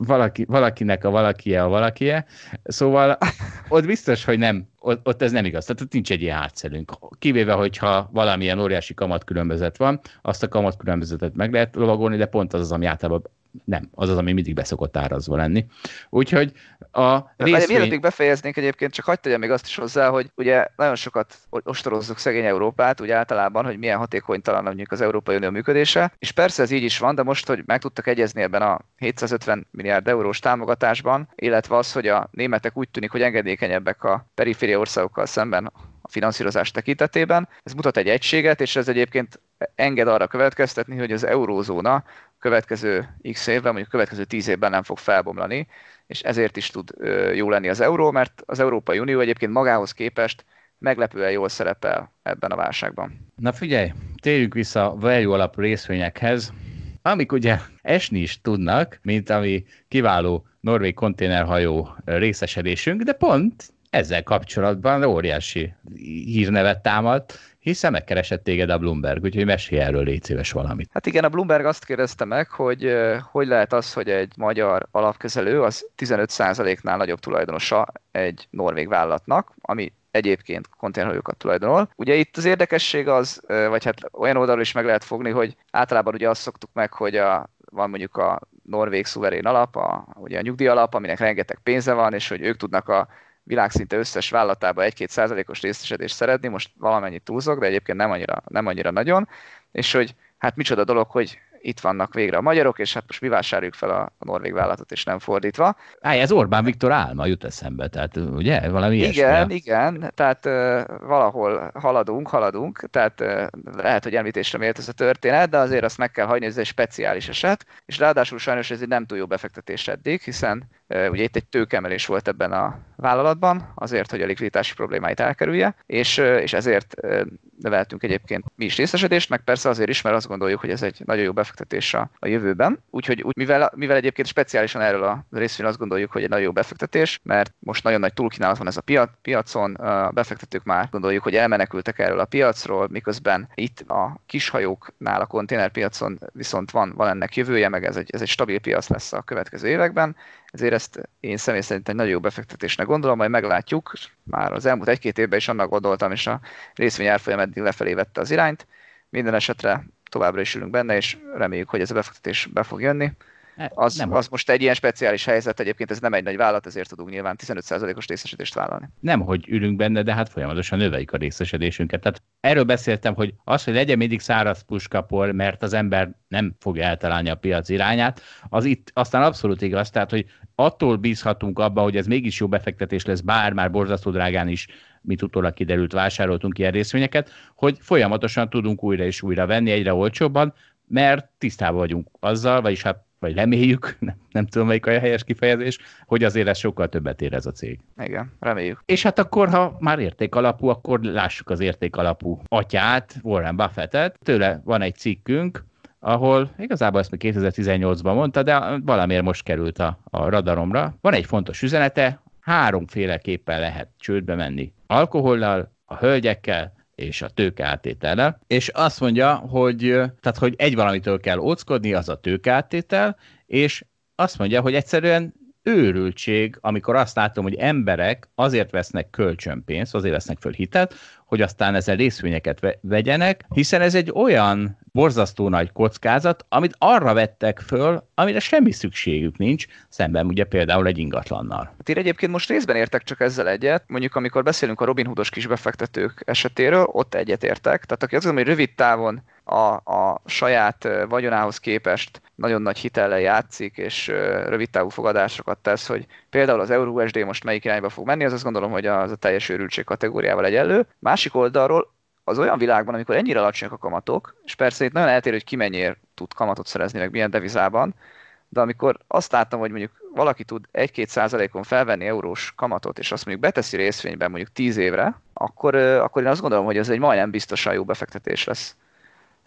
Valaki, valakinek a valakie a valakie. Szóval ott biztos, hogy nem, ott, ott ez nem igaz. Tehát ott nincs egy ilyen hátszerünk. Kivéve, hogyha valamilyen óriási kamatkülönbözet van, azt a kamatkülönbözetet meg lehet lovagolni, de pont az az, ami általában nem, az az, ami mindig beszokott árazva lenni. Úgyhogy a részvény... Mielőtt még befejeznénk egyébként, csak hagyd tegyem még azt is hozzá, hogy ugye nagyon sokat ostorozzuk szegény Európát, úgy általában, hogy milyen hatékonytalan mondjuk az Európai Unió működése, és persze ez így is van, de most, hogy meg tudtak egyezni ebben a 750 milliárd eurós támogatásban, illetve az, hogy a németek úgy tűnik, hogy engedékenyebbek a periféria országokkal szemben finanszírozás tekintetében. Ez mutat egy egységet, és ez egyébként enged arra következtetni, hogy az eurózóna következő x évben, mondjuk következő tíz évben nem fog felbomlani, és ezért is tud jó lenni az euró, mert az Európai Unió egyébként magához képest meglepően jól szerepel ebben a válságban. Na figyelj, térjünk vissza a value alapú részvényekhez, amik ugye esni is tudnak, mint ami kiváló norvég konténerhajó részesedésünk, de pont ezzel kapcsolatban óriási hírnevet támadt, hiszen megkeresett téged a Bloomberg, úgyhogy mesélj erről légy szíves valamit. Hát igen, a Bloomberg azt kérdezte meg, hogy hogy lehet az, hogy egy magyar alapkezelő az 15%-nál nagyobb tulajdonosa egy norvég vállalatnak, ami egyébként konténerhajókat tulajdonol. Ugye itt az érdekesség az, vagy hát olyan oldalról is meg lehet fogni, hogy általában ugye azt szoktuk meg, hogy a, van mondjuk a norvég szuverén alap, a, ugye a nyugdíj alap, aminek rengeteg pénze van, és hogy ők tudnak a világszinte összes vállatába 1-2 százalékos részesedést szeretni, most valamennyit túlzok, de egyébként nem annyira, nem annyira nagyon, és hogy hát micsoda dolog, hogy itt vannak végre a magyarok, és hát most mi vásároljuk fel a, norvég vállalatot, és nem fordítva. Á, ez Orbán Viktor álma jut eszembe, tehát ugye, valami Igen, ilyesmi. igen, tehát ö, valahol haladunk, haladunk, tehát ö, lehet, hogy említésre mért ez a történet, de azért azt meg kell hagyni, ez egy speciális eset, és ráadásul sajnos ez egy nem túl jó befektetés eddig, hiszen Ugye itt egy tőkemelés volt ebben a vállalatban, azért, hogy a likviditási problémáit elkerülje, és, és ezért növeltünk egyébként mi is részesedést, meg persze azért is, mert azt gondoljuk, hogy ez egy nagyon jó befektetés a, a jövőben. Úgyhogy úgy, mivel, mivel egyébként speciálisan erről a részvényről azt gondoljuk, hogy egy nagyon jó befektetés, mert most nagyon nagy túlkínálat van ez a piac, piacon, a befektetők már gondoljuk, hogy elmenekültek erről a piacról, miközben itt a kishajóknál a konténerpiacon viszont van, van ennek jövője, meg ez egy, ez egy stabil piac lesz a következő években, ezért ezt én személy szerint egy nagyon jó befektetésnek gondolom, majd meglátjuk. Már az elmúlt egy-két évben is annak gondoltam, és a részvény árfolyam eddig lefelé vette az irányt. Minden esetre továbbra is ülünk benne, és reméljük, hogy ez a befektetés be fog jönni. Hát, az, nem az most egy ilyen speciális helyzet, egyébként ez nem egy nagy vállalat, ezért tudunk nyilván 15%-os részesedést vállalni. Nem, hogy ülünk benne, de hát folyamatosan növeljük a részesedésünket. Tehát erről beszéltem, hogy az, hogy legyen mindig száraz puskapor, mert az ember nem fogja eltalálni a piac irányát, az itt aztán abszolút igaz, tehát hogy attól bízhatunk abba, hogy ez mégis jó befektetés lesz, bár már borzasztó drágán is mint utólag kiderült, vásároltunk ilyen részvényeket, hogy folyamatosan tudunk újra és újra venni, egyre olcsóbban, mert tisztában vagyunk azzal, vagyis hát vagy reméljük, nem, nem tudom melyik a helyes kifejezés, hogy azért ez sokkal többet ér ez a cég. Igen, reméljük. És hát akkor, ha már értékalapú, akkor lássuk az értékalapú atyát, Warren Buffettet. Tőle van egy cikkünk, ahol igazából ezt még 2018-ban mondta, de valamiért most került a, a radaromra. Van egy fontos üzenete, háromféleképpen lehet csődbe menni. Alkohollal, a hölgyekkel, és a tőke átétele. és azt mondja, hogy, tehát, hogy egy valamitől kell óckodni, az a tőke átétel, és azt mondja, hogy egyszerűen őrültség, amikor azt látom, hogy emberek azért vesznek kölcsönpénzt, azért vesznek föl hitelt, hogy aztán ezzel részvényeket vegyenek, hiszen ez egy olyan borzasztó nagy kockázat, amit arra vettek föl, amire semmi szükségük nincs, szemben ugye például egy ingatlannal. Hát én egyébként most részben értek csak ezzel egyet, mondjuk amikor beszélünk a Robinhoodos kisbefektetők esetéről, ott egyet értek, tehát aki azt gondolom, hogy rövid távon a, a saját vagyonához képest nagyon nagy hitellel játszik, és rövid távú fogadásokat tesz, hogy például az EURUSD most melyik irányba fog menni, az azt gondolom, hogy az a teljes őrültség kategóriával egyenlő. Másik oldalról az olyan világban, amikor ennyire alacsonyak a kamatok, és persze itt nagyon eltér, hogy ki mennyire tud kamatot szerezni, meg milyen devizában, de amikor azt láttam, hogy mondjuk valaki tud 1-2 százalékon felvenni eurós kamatot, és azt mondjuk beteszi részvényben mondjuk 10 évre, akkor, akkor én azt gondolom, hogy ez egy majdnem biztosan jó befektetés lesz.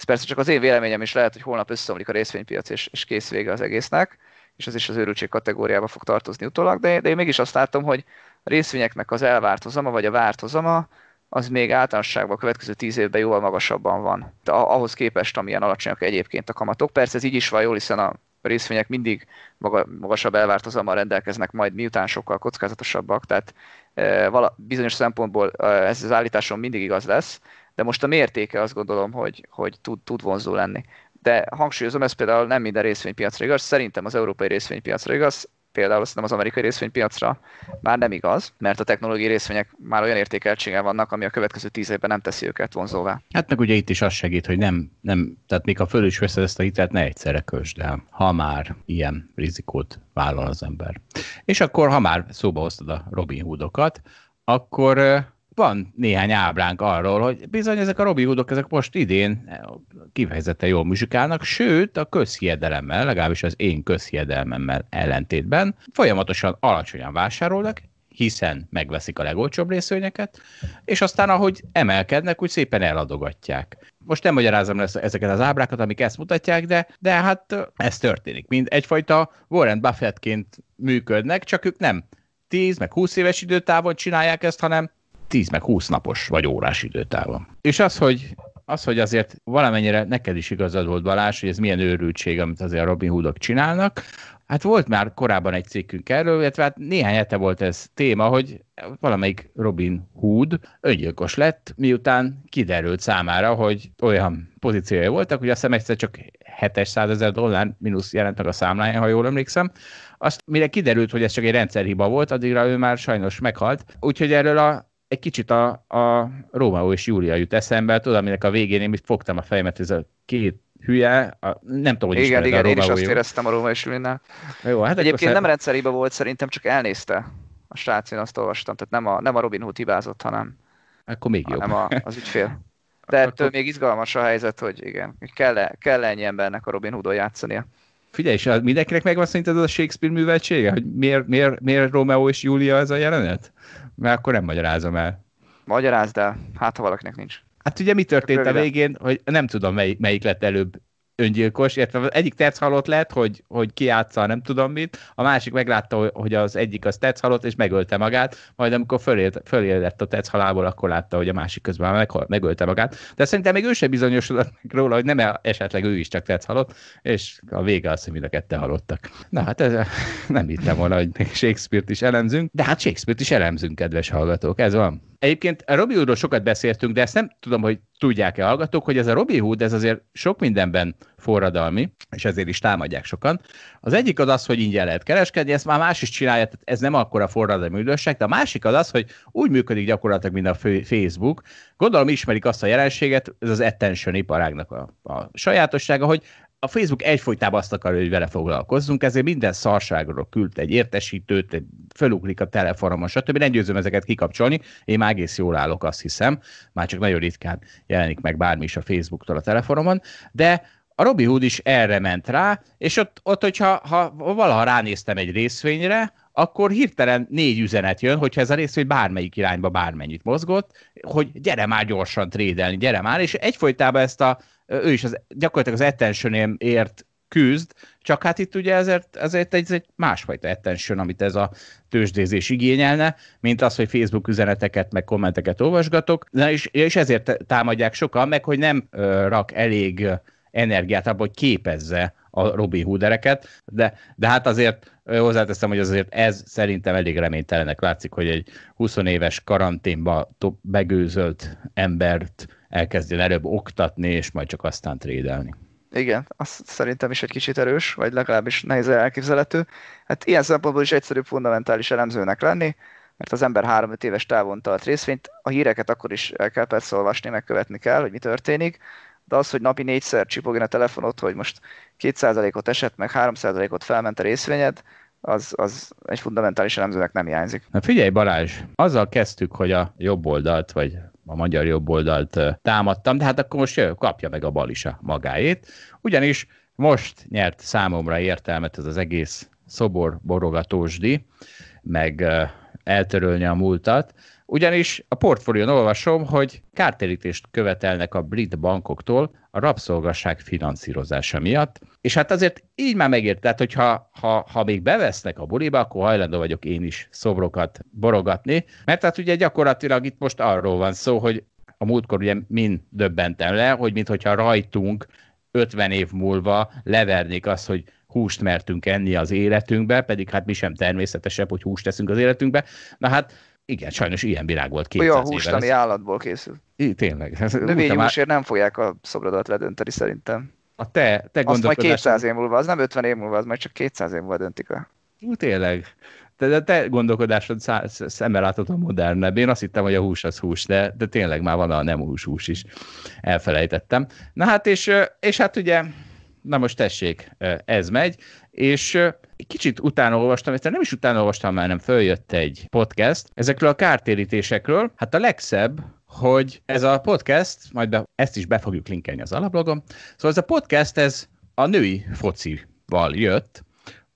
Ez persze csak az én véleményem is lehet, hogy holnap összeomlik a részvénypiac, és, és kész vége az egésznek, és ez is az őrültség kategóriába fog tartozni utólag, de, de én mégis azt látom, hogy a részvényeknek az elvárt hozama, vagy a várt hozama, az még általánosságban a következő tíz évben jóval magasabban van. De ahhoz képest, amilyen alacsonyak egyébként a kamatok. Persze ez így is van jól, hiszen a részvények mindig maga, magasabb elvárt rendelkeznek, majd miután sokkal kockázatosabbak, tehát e, vala, bizonyos szempontból e, ez az állításom mindig igaz lesz, de most a mértéke azt gondolom, hogy, hogy tud, tud vonzó lenni. De hangsúlyozom, ez például nem minden részvénypiacra igaz, szerintem az európai részvénypiacra igaz, például szerintem az amerikai részvénypiacra már nem igaz, mert a technológiai részvények már olyan értékeltséggel vannak, ami a következő tíz évben nem teszi őket vonzóvá. Hát meg ugye itt is az segít, hogy nem, nem tehát még a föl is veszed ezt a hitelt, ne egyszerre kösd el, ha már ilyen rizikót vállal az ember. És akkor, ha már szóba hoztad a Robin Hoodokat, akkor van néhány ábránk arról, hogy bizony ezek a Robin Hoodok ezek most idén eh, kifejezetten jól muzsikálnak, sőt a közhiedelemmel, legalábbis az én közhiedelmemmel ellentétben folyamatosan alacsonyan vásárolnak, hiszen megveszik a legolcsóbb részvényeket, és aztán ahogy emelkednek, úgy szépen eladogatják. Most nem magyarázom lesz ezeket az ábrákat, amik ezt mutatják, de, de hát eh, ez történik. Mind egyfajta Warren Buffettként működnek, csak ők nem 10 meg 20 éves időtávon csinálják ezt, hanem 10 meg 20 napos vagy órás időtávon. És az, hogy az, hogy azért valamennyire neked is igazad volt Balázs, hogy ez milyen őrültség, amit azért a Robin Hoodok csinálnak, Hát volt már korábban egy cikkünk erről, illetve hát néhány hete volt ez téma, hogy valamelyik Robin Hood öngyilkos lett, miután kiderült számára, hogy olyan pozíciója voltak, hogy azt hiszem egyszer csak 700 ezer dollár mínusz jelent meg a számláján, ha jól emlékszem. Azt, mire kiderült, hogy ez csak egy rendszerhiba volt, addigra ő már sajnos meghalt. Úgyhogy erről a egy kicsit a, a Rómaó és Júlia jut eszembe, tudod, aminek a végén én mit fogtam a fejemet, ez a két hülye, a, nem tudom, hogy Igen, igen, a én is azt éreztem a Róma és Júlinál. Jó, hát Egyébként szer... nem rendszerébe volt, szerintem csak elnézte a srác, én azt olvastam, tehát nem a, nem a Robin Hood hibázott, hanem, akkor még hanem Nem A, az ügyfél. De ettől akkor... még izgalmas a helyzet, hogy igen, kell-e, kell ennyi embernek a Robin Hoodon játszania. Figyelj, és mindenkinek megvan szerinted az a Shakespeare műveltsége, hogy miért, miért, miért Romeo és Júlia ez a jelenet? Mert akkor nem magyarázom el. Magyarázd el, hát ha valakinek nincs. Hát ugye mi történt a végén, hogy nem tudom mely, melyik lett előbb öngyilkos, illetve az egyik tetsz halott lett, hogy, hogy kiátsza nem tudom mit, a másik meglátta, hogy az egyik az tetsz halott, és megölte magát, majd amikor föléledett a tetsz halából, akkor látta, hogy a másik közben meg, megölte magát. De szerintem még ő sem bizonyosodott meg róla, hogy nem e, esetleg ő is csak tetsz halott, és a vége az, hogy mind a kette halottak. Na hát ez, nem hittem volna, hogy még Shakespeare-t is elemzünk, de hát Shakespeare-t is elemzünk, kedves hallgatók, ez van. Egyébként a Robin Hoodról sokat beszéltünk, de ezt nem tudom, hogy tudják-e hallgatók, hogy ez a Robin Hood, ez azért sok mindenben forradalmi, és ezért is támadják sokan. Az egyik az az, hogy ingyen lehet kereskedni, ezt már más is csinálja, tehát ez nem akkora forradalmi üdvösség, de a másik az az, hogy úgy működik gyakorlatilag, mint a Facebook. Gondolom ismerik azt a jelenséget, ez az attention iparágnak a, a sajátossága, hogy a Facebook egyfolytában azt akarja, hogy vele foglalkozzunk, ezért minden szarságról küld egy értesítőt, egy a telefonomon, stb. Nem győzöm ezeket kikapcsolni, én már egész jól állok, azt hiszem, már csak nagyon ritkán jelenik meg bármi is a Facebooktól a telefonomon, de a Robi Hood is erre ment rá, és ott, ott hogyha ha valaha ránéztem egy részvényre, akkor hirtelen négy üzenet jön, hogyha ez a részvény bármelyik irányba bármennyit mozgott, hogy gyere már gyorsan trédelni, gyere már, és egyfolytában ezt a ő is az, gyakorlatilag az attention ért küzd, csak hát itt ugye ezért, ezért egy, ez egy másfajta attention, amit ez a tőzsdézés igényelne, mint az, hogy Facebook üzeneteket, meg kommenteket olvasgatok, Na és, és ezért támadják sokan, meg hogy nem ö, rak elég energiát abban, hogy képezze a Robin Hoodereket, de, de hát azért hozzáteszem, hogy azért ez szerintem elég reménytelenek látszik, hogy egy 20 éves karanténba begőzölt embert elkezdjen előbb oktatni, és majd csak aztán trédelni. Igen, azt szerintem is egy kicsit erős, vagy legalábbis nehéz elképzelhető. Hát ilyen szempontból is egyszerűbb fundamentális elemzőnek lenni, mert az ember 3-5 éves távon tart részvényt, a híreket akkor is el kell persze olvasni, megkövetni kell, hogy mi történik, de az, hogy napi négyszer csipogjon a telefonot, hogy most 2%-ot esett, meg 3%-ot felment a részvényed, az, az egy fundamentális elemzőnek nem hiányzik. Na figyelj Balázs, azzal kezdtük, hogy a jobb oldalt, vagy a magyar jobb oldalt támadtam, de hát akkor most jö, kapja meg a balisa magáét, ugyanis most nyert számomra értelmet ez az egész szobor borogatósdi, meg eltörölni a múltat, ugyanis a portfólión olvasom, hogy kártérítést követelnek a brit bankoktól a rabszolgasság finanszírozása miatt, és hát azért így már megért, tehát hogyha ha, ha még bevesznek a buliba, akkor hajlandó vagyok én is szobrokat borogatni, mert hát ugye gyakorlatilag itt most arról van szó, hogy a múltkor ugye mind döbbentem le, hogy mintha rajtunk 50 év múlva levernék azt, hogy húst mertünk enni az életünkbe, pedig hát mi sem természetesebb, hogy húst teszünk az életünkbe. Na hát igen, sajnos ilyen virág volt 200 Olyan húst, évvel. ami állatból készül. I, tényleg. Hát, Növényi húsért nem fogják a szobrodat ledönteni szerintem. A te, te Azt majd 200 év múlva, az nem 50 év múlva, az majd csak 200 év múlva döntik el. Ú, tényleg. Te, de te gondolkodásod szemmel látható modernebb. Én azt hittem, hogy a hús az hús, de, de tényleg már van a nem hús hús is. Elfelejtettem. Na hát, és, és hát ugye, na most tessék, ez megy, és kicsit utána olvastam, egyszer nem is utána olvastam, már nem följött egy podcast ezekről a kártérítésekről. Hát a legszebb, hogy ez a podcast, majd be, ezt is be fogjuk linkelni az alablogom, szóval ez a podcast, ez a női focival jött,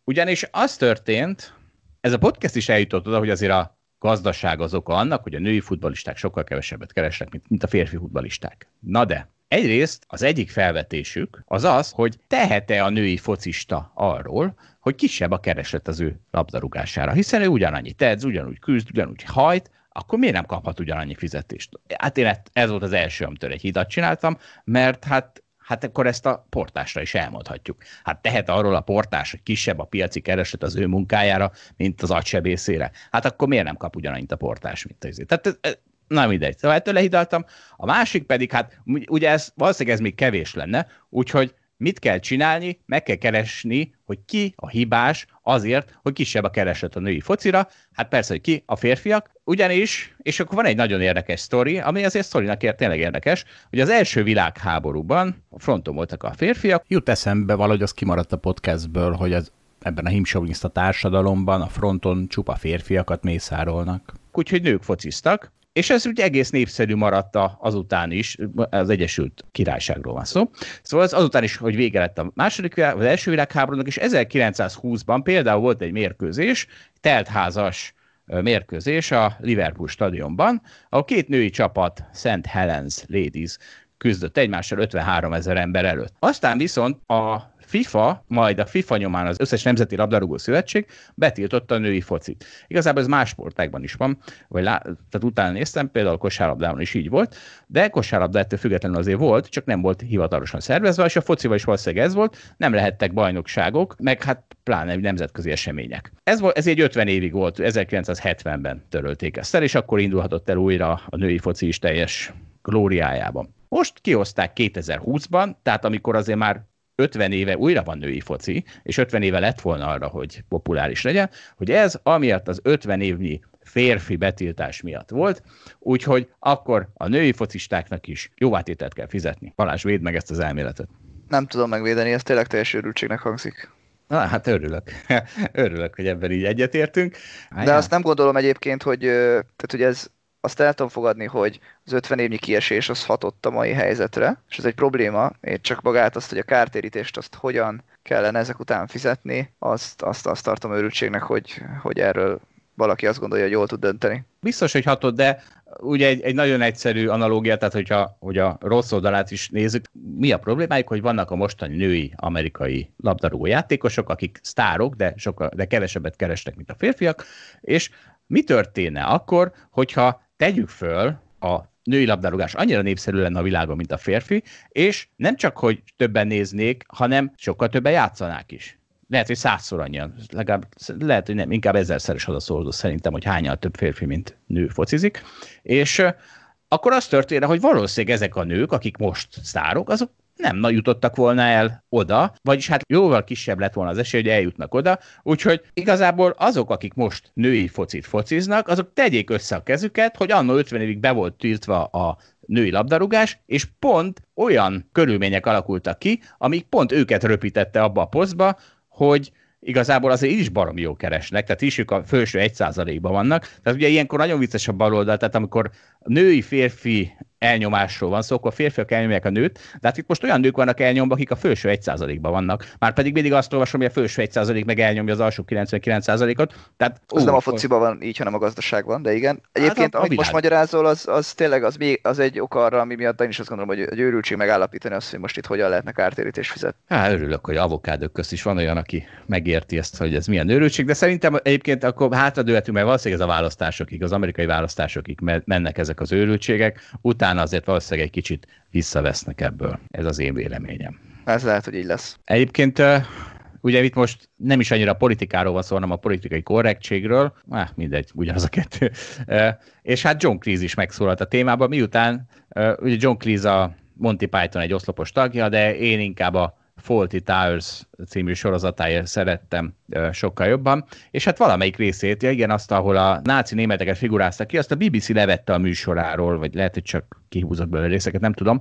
ugyanis az történt, ez a podcast is eljutott oda, hogy azért a gazdaság az oka annak, hogy a női futbalisták sokkal kevesebbet keresnek, mint, mint a férfi futbalisták. Na de, Egyrészt az egyik felvetésük az az, hogy tehet-e a női focista arról, hogy kisebb a kereslet az ő labdarúgására, hiszen ő ugyanannyi tetsz, ugyanúgy küzd, ugyanúgy hajt, akkor miért nem kaphat ugyanannyi fizetést? Hát én ez volt az első, amitől egy hidat csináltam, mert hát hát akkor ezt a portásra is elmondhatjuk. Hát tehet arról a portás, hogy kisebb a piaci kereslet az ő munkájára, mint az agysebészére. Hát akkor miért nem kap ugyanannyit a portás, mint azért? Izé? Tehát ez, Na mindegy, szóval ettől lehidaltam. A másik pedig, hát ugye ez valószínűleg ez még kevés lenne, úgyhogy mit kell csinálni, meg kell keresni, hogy ki a hibás azért, hogy kisebb a kereset a női focira, hát persze, hogy ki a férfiak, ugyanis, és akkor van egy nagyon érdekes sztori, ami azért sztorinak tényleg érdekes, hogy az első világháborúban a fronton voltak a férfiak. Jut eszembe valahogy az kimaradt a podcastből, hogy az ebben a himsovinista társadalomban a fronton csupa férfiakat mészárolnak. Úgyhogy nők fociztak, és ez úgy egész népszerű maradt azután is, az Egyesült Királyságról van szó. Szóval ez azután is, hogy vége lett a második, vagy az első világháborúnak, és 1920-ban például volt egy mérkőzés, teltházas mérkőzés a Liverpool stadionban, ahol két női csapat, St. Helens Ladies küzdött egymással 53 ezer ember előtt. Aztán viszont a FIFA, majd a FIFA nyomán az összes nemzeti labdarúgó szövetség betiltotta a női focit. Igazából ez más sportákban is van, vagy lá... tehát utána néztem, például kosárlabdában is így volt, de kosárlabda ettől függetlenül azért volt, csak nem volt hivatalosan szervezve, és a focival is valószínűleg ez volt, nem lehettek bajnokságok, meg hát pláne nemzetközi események. Ez, volt, ez egy 50 évig volt, 1970-ben törölték ezt el, és akkor indulhatott el újra a női foci is teljes glóriájában. Most kihozták 2020-ban, tehát amikor azért már 50 éve újra van női foci, és 50 éve lett volna arra, hogy populáris legyen, hogy ez amiatt az 50 évnyi férfi betiltás miatt volt, úgyhogy akkor a női focistáknak is jóvátételt kell fizetni. Balázs, véd meg ezt az elméletet. Nem tudom megvédeni, ez tényleg teljes őrültségnek hangzik. Na, hát örülök. örülök, hogy ebben így egyetértünk. De azt nem gondolom egyébként, hogy, tehát, hogy ez azt el tudom fogadni, hogy az 50 évnyi kiesés az hatott a mai helyzetre, és ez egy probléma, én csak magát azt, hogy a kártérítést azt hogyan kellene ezek után fizetni, azt, azt, azt tartom őrültségnek, hogy, hogy erről valaki azt gondolja, hogy jól tud dönteni. Biztos, hogy hatod, de ugye egy, egy nagyon egyszerű analógia, tehát hogyha hogy a rossz oldalát is nézzük, mi a problémájuk, hogy vannak a mostani női amerikai labdarúgó játékosok, akik sztárok, de, sokkal, de kevesebbet kerestek, mint a férfiak, és mi történne akkor, hogyha tegyük föl a női labdarúgás annyira népszerű lenne a világon, mint a férfi, és nem csak, hogy többen néznék, hanem sokkal többen játszanák is. Lehet, hogy százszor annyian, legalább, lehet, hogy nem, inkább ezerszeres az a szó, szerintem, hogy hányal több férfi, mint nő focizik. És akkor az történne, hogy valószínűleg ezek a nők, akik most szárok, azok nem na, jutottak volna el oda, vagyis hát jóval kisebb lett volna az esély, hogy eljutnak oda, úgyhogy igazából azok, akik most női focit fociznak, azok tegyék össze a kezüket, hogy anno 50 évig be volt tiltva a női labdarúgás, és pont olyan körülmények alakultak ki, amik pont őket röpítette abba a posztba, hogy igazából azért így is barom jó keresnek, tehát is ők a felső 1%-ban vannak. Tehát ugye ilyenkor nagyon vicces a baloldal, tehát amikor női férfi elnyomásról van szó, szóval akkor a férfiak elnyomják a nőt, de hát itt most olyan nők vannak elnyomva, akik a felső 1%-ban vannak. Már pedig mindig azt olvasom, hogy a felső 1% meg elnyomja az alsó 99%-ot. Tehát, ez nem a fociban van így, hanem a gazdaságban, de igen. Hát egyébként, hát a, a amit most magyarázol, az, az tényleg az, még, az egy ok arra, ami miatt én is azt gondolom, hogy a őrültség megállapítani azt, hogy most itt hogyan lehetne kártérítés fizetni. Hát örülök, hogy avokádok közt is van olyan, aki megérti ezt, hogy ez milyen őrültség, de szerintem egyébként akkor hátradőhetünk, mert valószínűleg ez a választásokig, az amerikai választásokig mennek ezek az őrültségek. Utána utána azért valószínűleg egy kicsit visszavesznek ebből. Ez az én véleményem. Ez lehet, hogy így lesz. Egyébként ugye itt most nem is annyira politikáról van szó, hanem a politikai korrektségről, ah, mindegy, ugyanaz a kettő. és hát John Cleese is megszólalt a témában, miután ugye John Cleese a Monty Python egy oszlopos tagja, de én inkább a Faulty Towers című sorozatáért szerettem sokkal jobban, és hát valamelyik részét, ja igen, azt, ahol a náci németeket figuráztak ki, azt a BBC levette a műsoráról, vagy lehet, hogy csak kihúzott belőle részeket, nem tudom.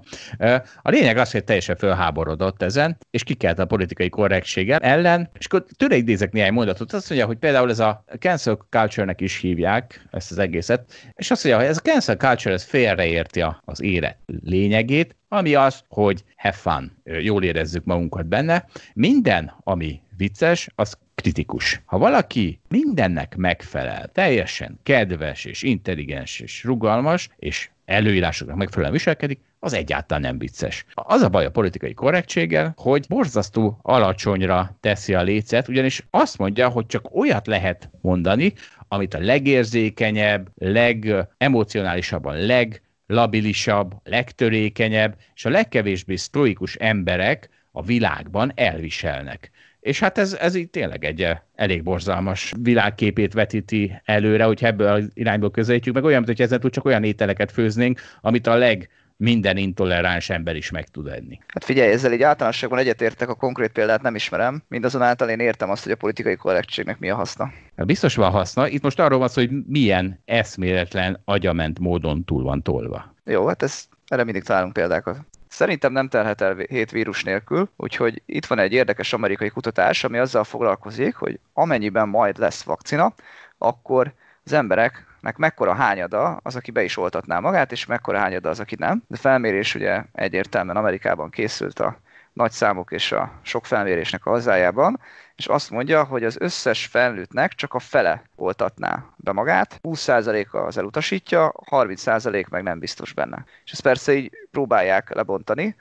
A lényeg az, hogy teljesen fölháborodott ezen, és kikelt a politikai korrektséggel ellen, és akkor tőle idézek néhány mondatot. Azt mondja, hogy például ez a cancel culture-nek is hívják ezt az egészet, és azt mondja, hogy ez a cancel culture ez félreérti az élet lényegét, ami az, hogy have fun, jól érezzük magunkat benne. Mind minden, ami vicces, az kritikus. Ha valaki mindennek megfelel, teljesen kedves és intelligens és rugalmas, és előírásoknak megfelelően viselkedik, az egyáltalán nem vicces. Az a baj a politikai korrektséggel, hogy borzasztó alacsonyra teszi a lécet, ugyanis azt mondja, hogy csak olyat lehet mondani, amit a legérzékenyebb, legemocionálisabban, leglabilisabb, legtörékenyebb és a legkevésbé sztroikus emberek a világban elviselnek. És hát ez, ez így tényleg egy eh, elég borzalmas világképét vetíti előre, hogy ebből az irányból közelítjük, meg olyan, mint hogy ezen túl csak olyan ételeket főznénk, amit a leg minden intoleráns ember is meg tud enni. Hát figyelj, ezzel egy általánosságban egyetértek, a konkrét példát nem ismerem, mindazonáltal én értem azt, hogy a politikai korrektségnek mi a haszna. Hát biztos van haszna, itt most arról van szó, hogy milyen eszméletlen agyament módon túl van tolva. Jó, hát ez, erre mindig találunk példákat. Szerintem nem telhet el hét vírus nélkül, úgyhogy itt van egy érdekes amerikai kutatás, ami azzal foglalkozik, hogy amennyiben majd lesz vakcina, akkor az embereknek mekkora hányada az, aki be is oltatná magát, és mekkora hányada az, aki nem. De felmérés ugye egyértelműen Amerikában készült a nagy számok és a sok felmérésnek a hazájában, és azt mondja, hogy az összes felnőttnek csak a fele oltatná be magát, 20%-a az elutasítja, 30% meg nem biztos benne. És ezt persze így próbálják lebontani,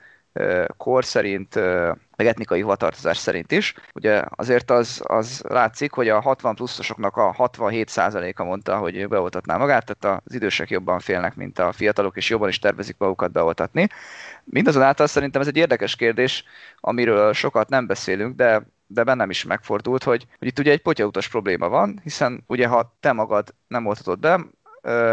kor szerint, meg etnikai hovatartozás szerint is. Ugye azért az, az látszik, hogy a 60 pluszosoknak a 67%-a mondta, hogy beoltatná magát, tehát az idősek jobban félnek, mint a fiatalok, és jobban is tervezik magukat beoltatni. Mindazonáltal szerintem ez egy érdekes kérdés, amiről sokat nem beszélünk, de de bennem is megfordult, hogy, hogy itt ugye egy potyautas probléma van, hiszen ugye ha te magad nem oltatod be,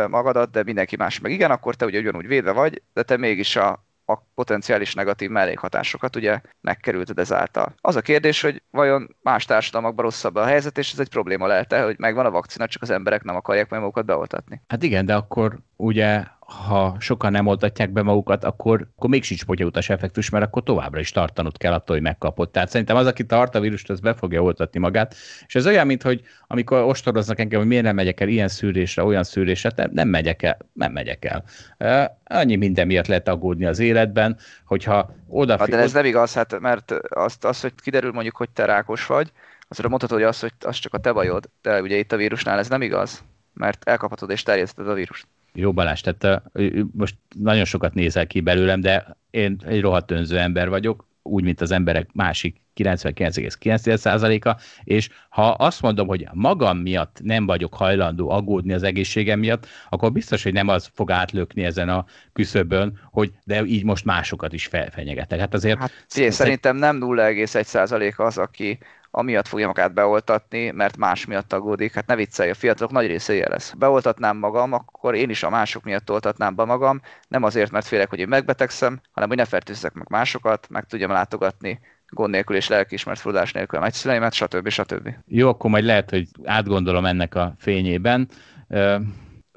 magadat, de mindenki más meg igen, akkor te ugye ugyanúgy védve vagy, de te mégis a a potenciális negatív mellékhatásokat ugye megkerülted ezáltal. Az a kérdés, hogy vajon más társadalmakban rosszabb a helyzet, és ez egy probléma lehet-e, hogy megvan a vakcina, csak az emberek nem akarják majd magukat beoltatni. Hát igen, de akkor ugye ha sokan nem oltatják be magukat, akkor, akkor még sincs potyautas effektus, mert akkor továbbra is tartanod kell attól, hogy megkapod. Tehát szerintem az, aki tart a vírust, az be fogja oltatni magát. És ez olyan, mint hogy amikor ostoroznak engem, hogy miért nem megyek el ilyen szűrésre, olyan szűrésre, hát nem, nem megyek el, nem megyek el. Annyi minden miatt lehet aggódni az életben, hogyha oda... Hát, de ez nem igaz, hát, mert azt, az, hogy kiderül mondjuk, hogy te rákos vagy, azra mondhatod, hogy az, hogy az csak a te bajod, de ugye itt a vírusnál ez nem igaz, mert elkaphatod és terjeszted a vírust. Jó Balázs, tehát most nagyon sokat nézel ki belőlem, de én egy rohadt önző ember vagyok, úgy, mint az emberek másik 99,9%-a, és ha azt mondom, hogy magam miatt nem vagyok hajlandó aggódni az egészségem miatt, akkor biztos, hogy nem az fog átlökni ezen a küszöbön, hogy de így most másokat is felfenyegetek. Hát azért... Hát, szerintem nem 0,1% az, aki amiatt fogja magát beoltatni, mert más miatt aggódik. Hát ne viccelj, a fiatalok nagy része ilyen lesz. Beoltatnám magam, akkor én is a mások miatt oltatnám be magam, nem azért, mert félek, hogy én megbetegszem, hanem hogy ne fertőzzek meg másokat, meg tudjam látogatni gond nélkül és lelkiismert fordulás nélkül a nagyszüleimet, stb. stb. Jó, akkor majd lehet, hogy átgondolom ennek a fényében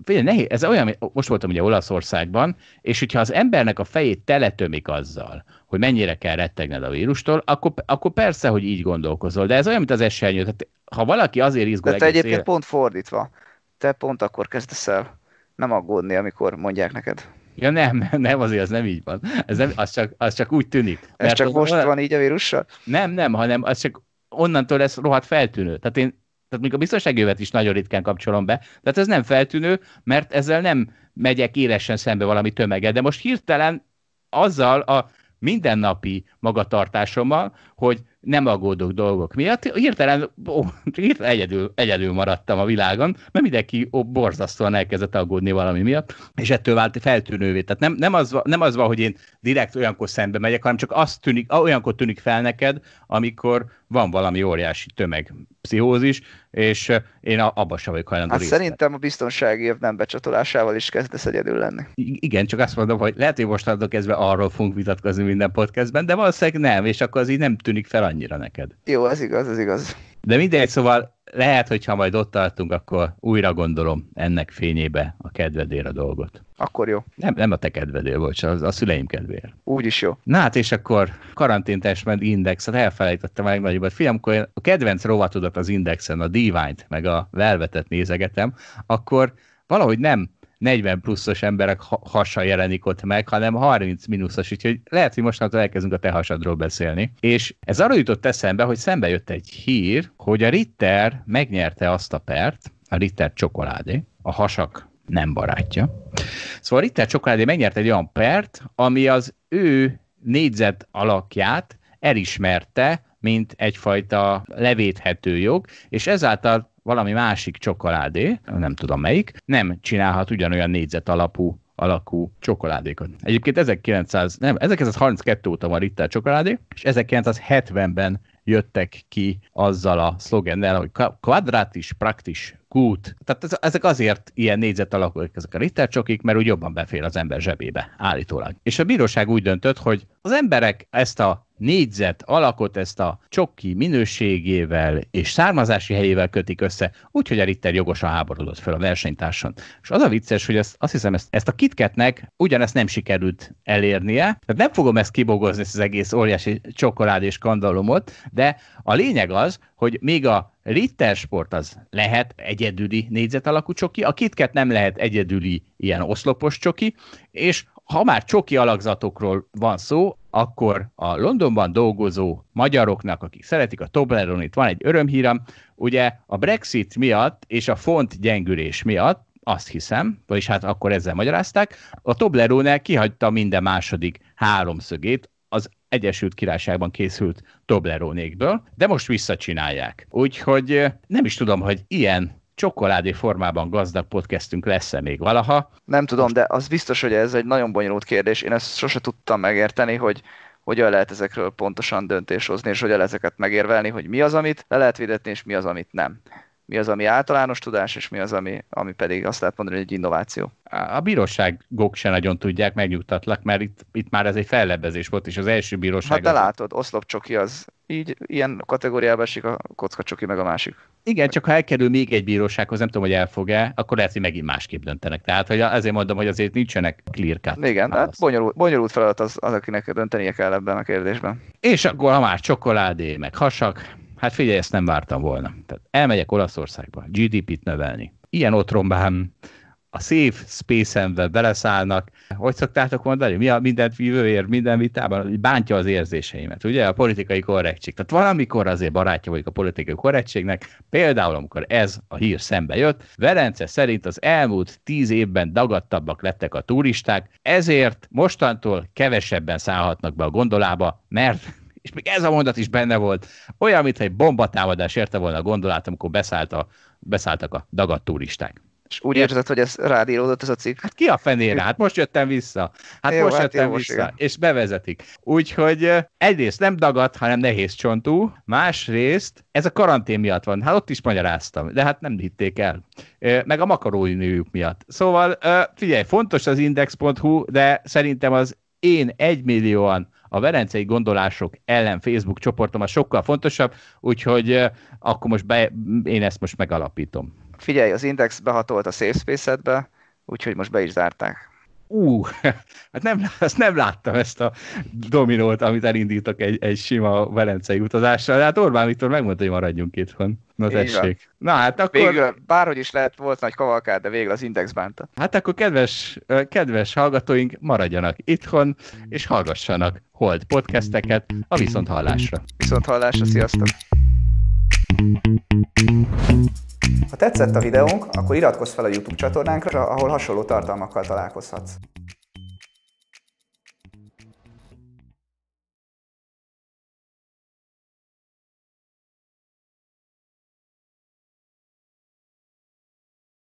figyelj, nehéz, ez olyan, most voltam ugye Olaszországban, és hogyha az embernek a fejét teletömik azzal, hogy mennyire kell rettegned a vírustól, akkor, akkor persze, hogy így gondolkozol, de ez olyan, mint az esernyő, tehát ha valaki azért izgul de te egyébként éle... pont fordítva, te pont akkor kezdesz el nem aggódni, amikor mondják neked. Ja nem, nem azért, az nem így van. Ez nem, az, csak, az csak úgy tűnik. Ez csak most van így a vírussal? Nem, nem, hanem az csak onnantól lesz rohadt feltűnő. Tehát én tehát még a biztonságjövet is nagyon ritkán kapcsolom be. Tehát ez nem feltűnő, mert ezzel nem megyek élesen szembe valami tömeget. De most hirtelen azzal a mindennapi magatartásommal, hogy nem aggódok dolgok miatt. Hirtelen ó, hirtelen egyedül, egyedül maradtam a világon, mert mindenki ó, borzasztóan elkezdett aggódni valami miatt, és ettől vált feltűnővé. Tehát nem, nem, az, nem az van, hogy én direkt olyankor szembe megyek, hanem csak az tűnik, olyankor tűnik fel neked, amikor van valami óriási tömeg pszichózis, és én abban sem vagyok hajlandó hát Szerintem a biztonsági év nem becsatolásával is kezdesz egyedül lenni. I- igen, csak azt mondom, hogy lehet, hogy adok kezdve arról fogunk vitatkozni minden podcastben, de valószínűleg nem, és akkor az így nem tűnik tűnik fel annyira neked. Jó, az igaz, az igaz. De mindegy, szóval lehet, hogy ha majd ott tartunk, akkor újra gondolom ennek fényébe a kedvedér a dolgot. Akkor jó. Nem, nem a te kedvedél, volt, az a szüleim kedvér. Úgy is jó. Na hát, és akkor karanténtestment indexet elfelejtettem a legnagyobbat. Fiam, akkor a kedvenc rovatodat az indexen, a divine meg a velvetet nézegetem, akkor valahogy nem 40 pluszos emberek hasa jelenik ott meg, hanem 30 mínuszos, úgyhogy lehet, hogy mostantól elkezdünk a te hasadról beszélni. És ez arra jutott eszembe, hogy szembe jött egy hír, hogy a Ritter megnyerte azt a pert, a Ritter csokoládé, a hasak nem barátja. Szóval a Ritter csokoládé megnyerte egy olyan pert, ami az ő négyzet alakját elismerte, mint egyfajta levéthető jog, és ezáltal valami másik csokoládé, nem tudom melyik, nem csinálhat ugyanolyan négyzet alapú alakú csokoládékot. Egyébként 1900, nem, 1932 óta van Ritter csokoládé, és 1970-ben jöttek ki azzal a szlogennel, hogy quadratis praktis kút. Tehát ez, ezek azért ilyen négyzet alakulnak ezek a rittercsokik, mert úgy jobban befér az ember zsebébe, állítólag. És a bíróság úgy döntött, hogy az emberek ezt a négyzet alakot ezt a csokki minőségével és származási helyével kötik össze, úgyhogy a Ritter jogosan háborodott fel a versenytársan. És az a vicces, hogy ezt, azt hiszem, ezt, ezt a kitketnek ugyanezt nem sikerült elérnie, tehát nem fogom ezt kibogozni, ezt az egész óriási csokoládés kandalomot, de a lényeg az, hogy még a Sport az lehet egyedüli négyzet alakú csoki, a kitket nem lehet egyedüli ilyen oszlopos csoki, és ha már csoki alakzatokról van szó, akkor a Londonban dolgozó magyaroknak, akik szeretik a Tobleronit, van egy örömhíram, ugye a Brexit miatt és a font gyengülés miatt, azt hiszem, vagyis hát akkor ezzel magyarázták, a Toblerone kihagyta minden második háromszögét, az Egyesült Királyságban készült Toblerónékből, de most visszacsinálják. Úgyhogy nem is tudom, hogy ilyen csokoládé formában gazdag podcastünk lesz-e még valaha. Nem tudom, de az biztos, hogy ez egy nagyon bonyolult kérdés. Én ezt sose tudtam megérteni, hogy hogyan lehet ezekről pontosan döntés hozni, és hogyan lehet ezeket megérvelni, hogy mi az, amit le lehet védetni, és mi az, amit nem mi az, ami általános tudás, és mi az, ami, ami pedig azt lehet mondani, hogy egy innováció. A bíróságok se nagyon tudják, megnyugtatlak, mert itt, itt már ez egy fellebezés volt, és az első bíróság... Hát de az... látod, oszlopcsoki az így ilyen kategóriába esik a kockacsoki meg a másik. Igen, csak ha elkerül még egy bírósághoz, nem tudom, hogy elfog-e, akkor lehet, hogy megint másképp döntenek. Tehát hogy azért mondom, hogy azért nincsenek clear cut. Igen, hát bonyolult, bonyolult feladat az, az, akinek döntenie kell ebben a kérdésben. És akkor ha már csokoládé, meg hasak, Hát figyelj, ezt nem vártam volna. Tehát elmegyek Olaszországba GDP-t növelni. Ilyen otrombám, a Safe Space-embe beleszállnak. Hogy szoktátok mondani? Mi a minden jövőért, minden vitában? Bántja az érzéseimet, ugye? A politikai korrektség. Tehát valamikor azért barátja vagyok a politikai korrektségnek, például amikor ez a hír szembe jött, Verence szerint az elmúlt tíz évben dagadtabbak lettek a turisták, ezért mostantól kevesebben szállhatnak be a gondolába, mert és még ez a mondat is benne volt. Olyan, mintha egy bombatámadás érte volna a gondolát, amikor beszállt a, beszálltak a dagadt turisták. És úgy érzed, hogy ez rádíródott ez a cikk? Hát ki a fenére? Hát most jöttem vissza. Hát jó, most hát jöttem jó, vissza. Igen. És bevezetik. Úgyhogy egyrészt nem dagadt, hanem nehéz csontú. Másrészt ez a karantén miatt van. Hát ott is magyaráztam, de hát nem hitték el. Meg a nőjük miatt. Szóval figyelj, fontos az index.hu, de szerintem az én egymillióan a verencei Gondolások ellen Facebook csoportom az sokkal fontosabb, úgyhogy akkor most be, én ezt most megalapítom. Figyelj, az Index behatolt a Safe Space-edbe, úgyhogy most be is zárták ú, uh, hát nem, azt nem láttam ezt a dominót, amit elindítok egy, egy sima velencei utazással, de hát Orbán Viktor megmondta, hogy maradjunk itthon. Na tessék. Na hát akkor... Végül, bárhogy is lehet volt nagy kavalkád, de végül az Index bánta. Hát akkor kedves, kedves hallgatóink, maradjanak itthon, és hallgassanak Hold podcasteket a Viszont Hallásra. Viszont Hallásra, sziasztok! Ha tetszett a videónk, akkor iratkozz fel a YouTube csatornánkra, ahol hasonló tartalmakkal találkozhatsz.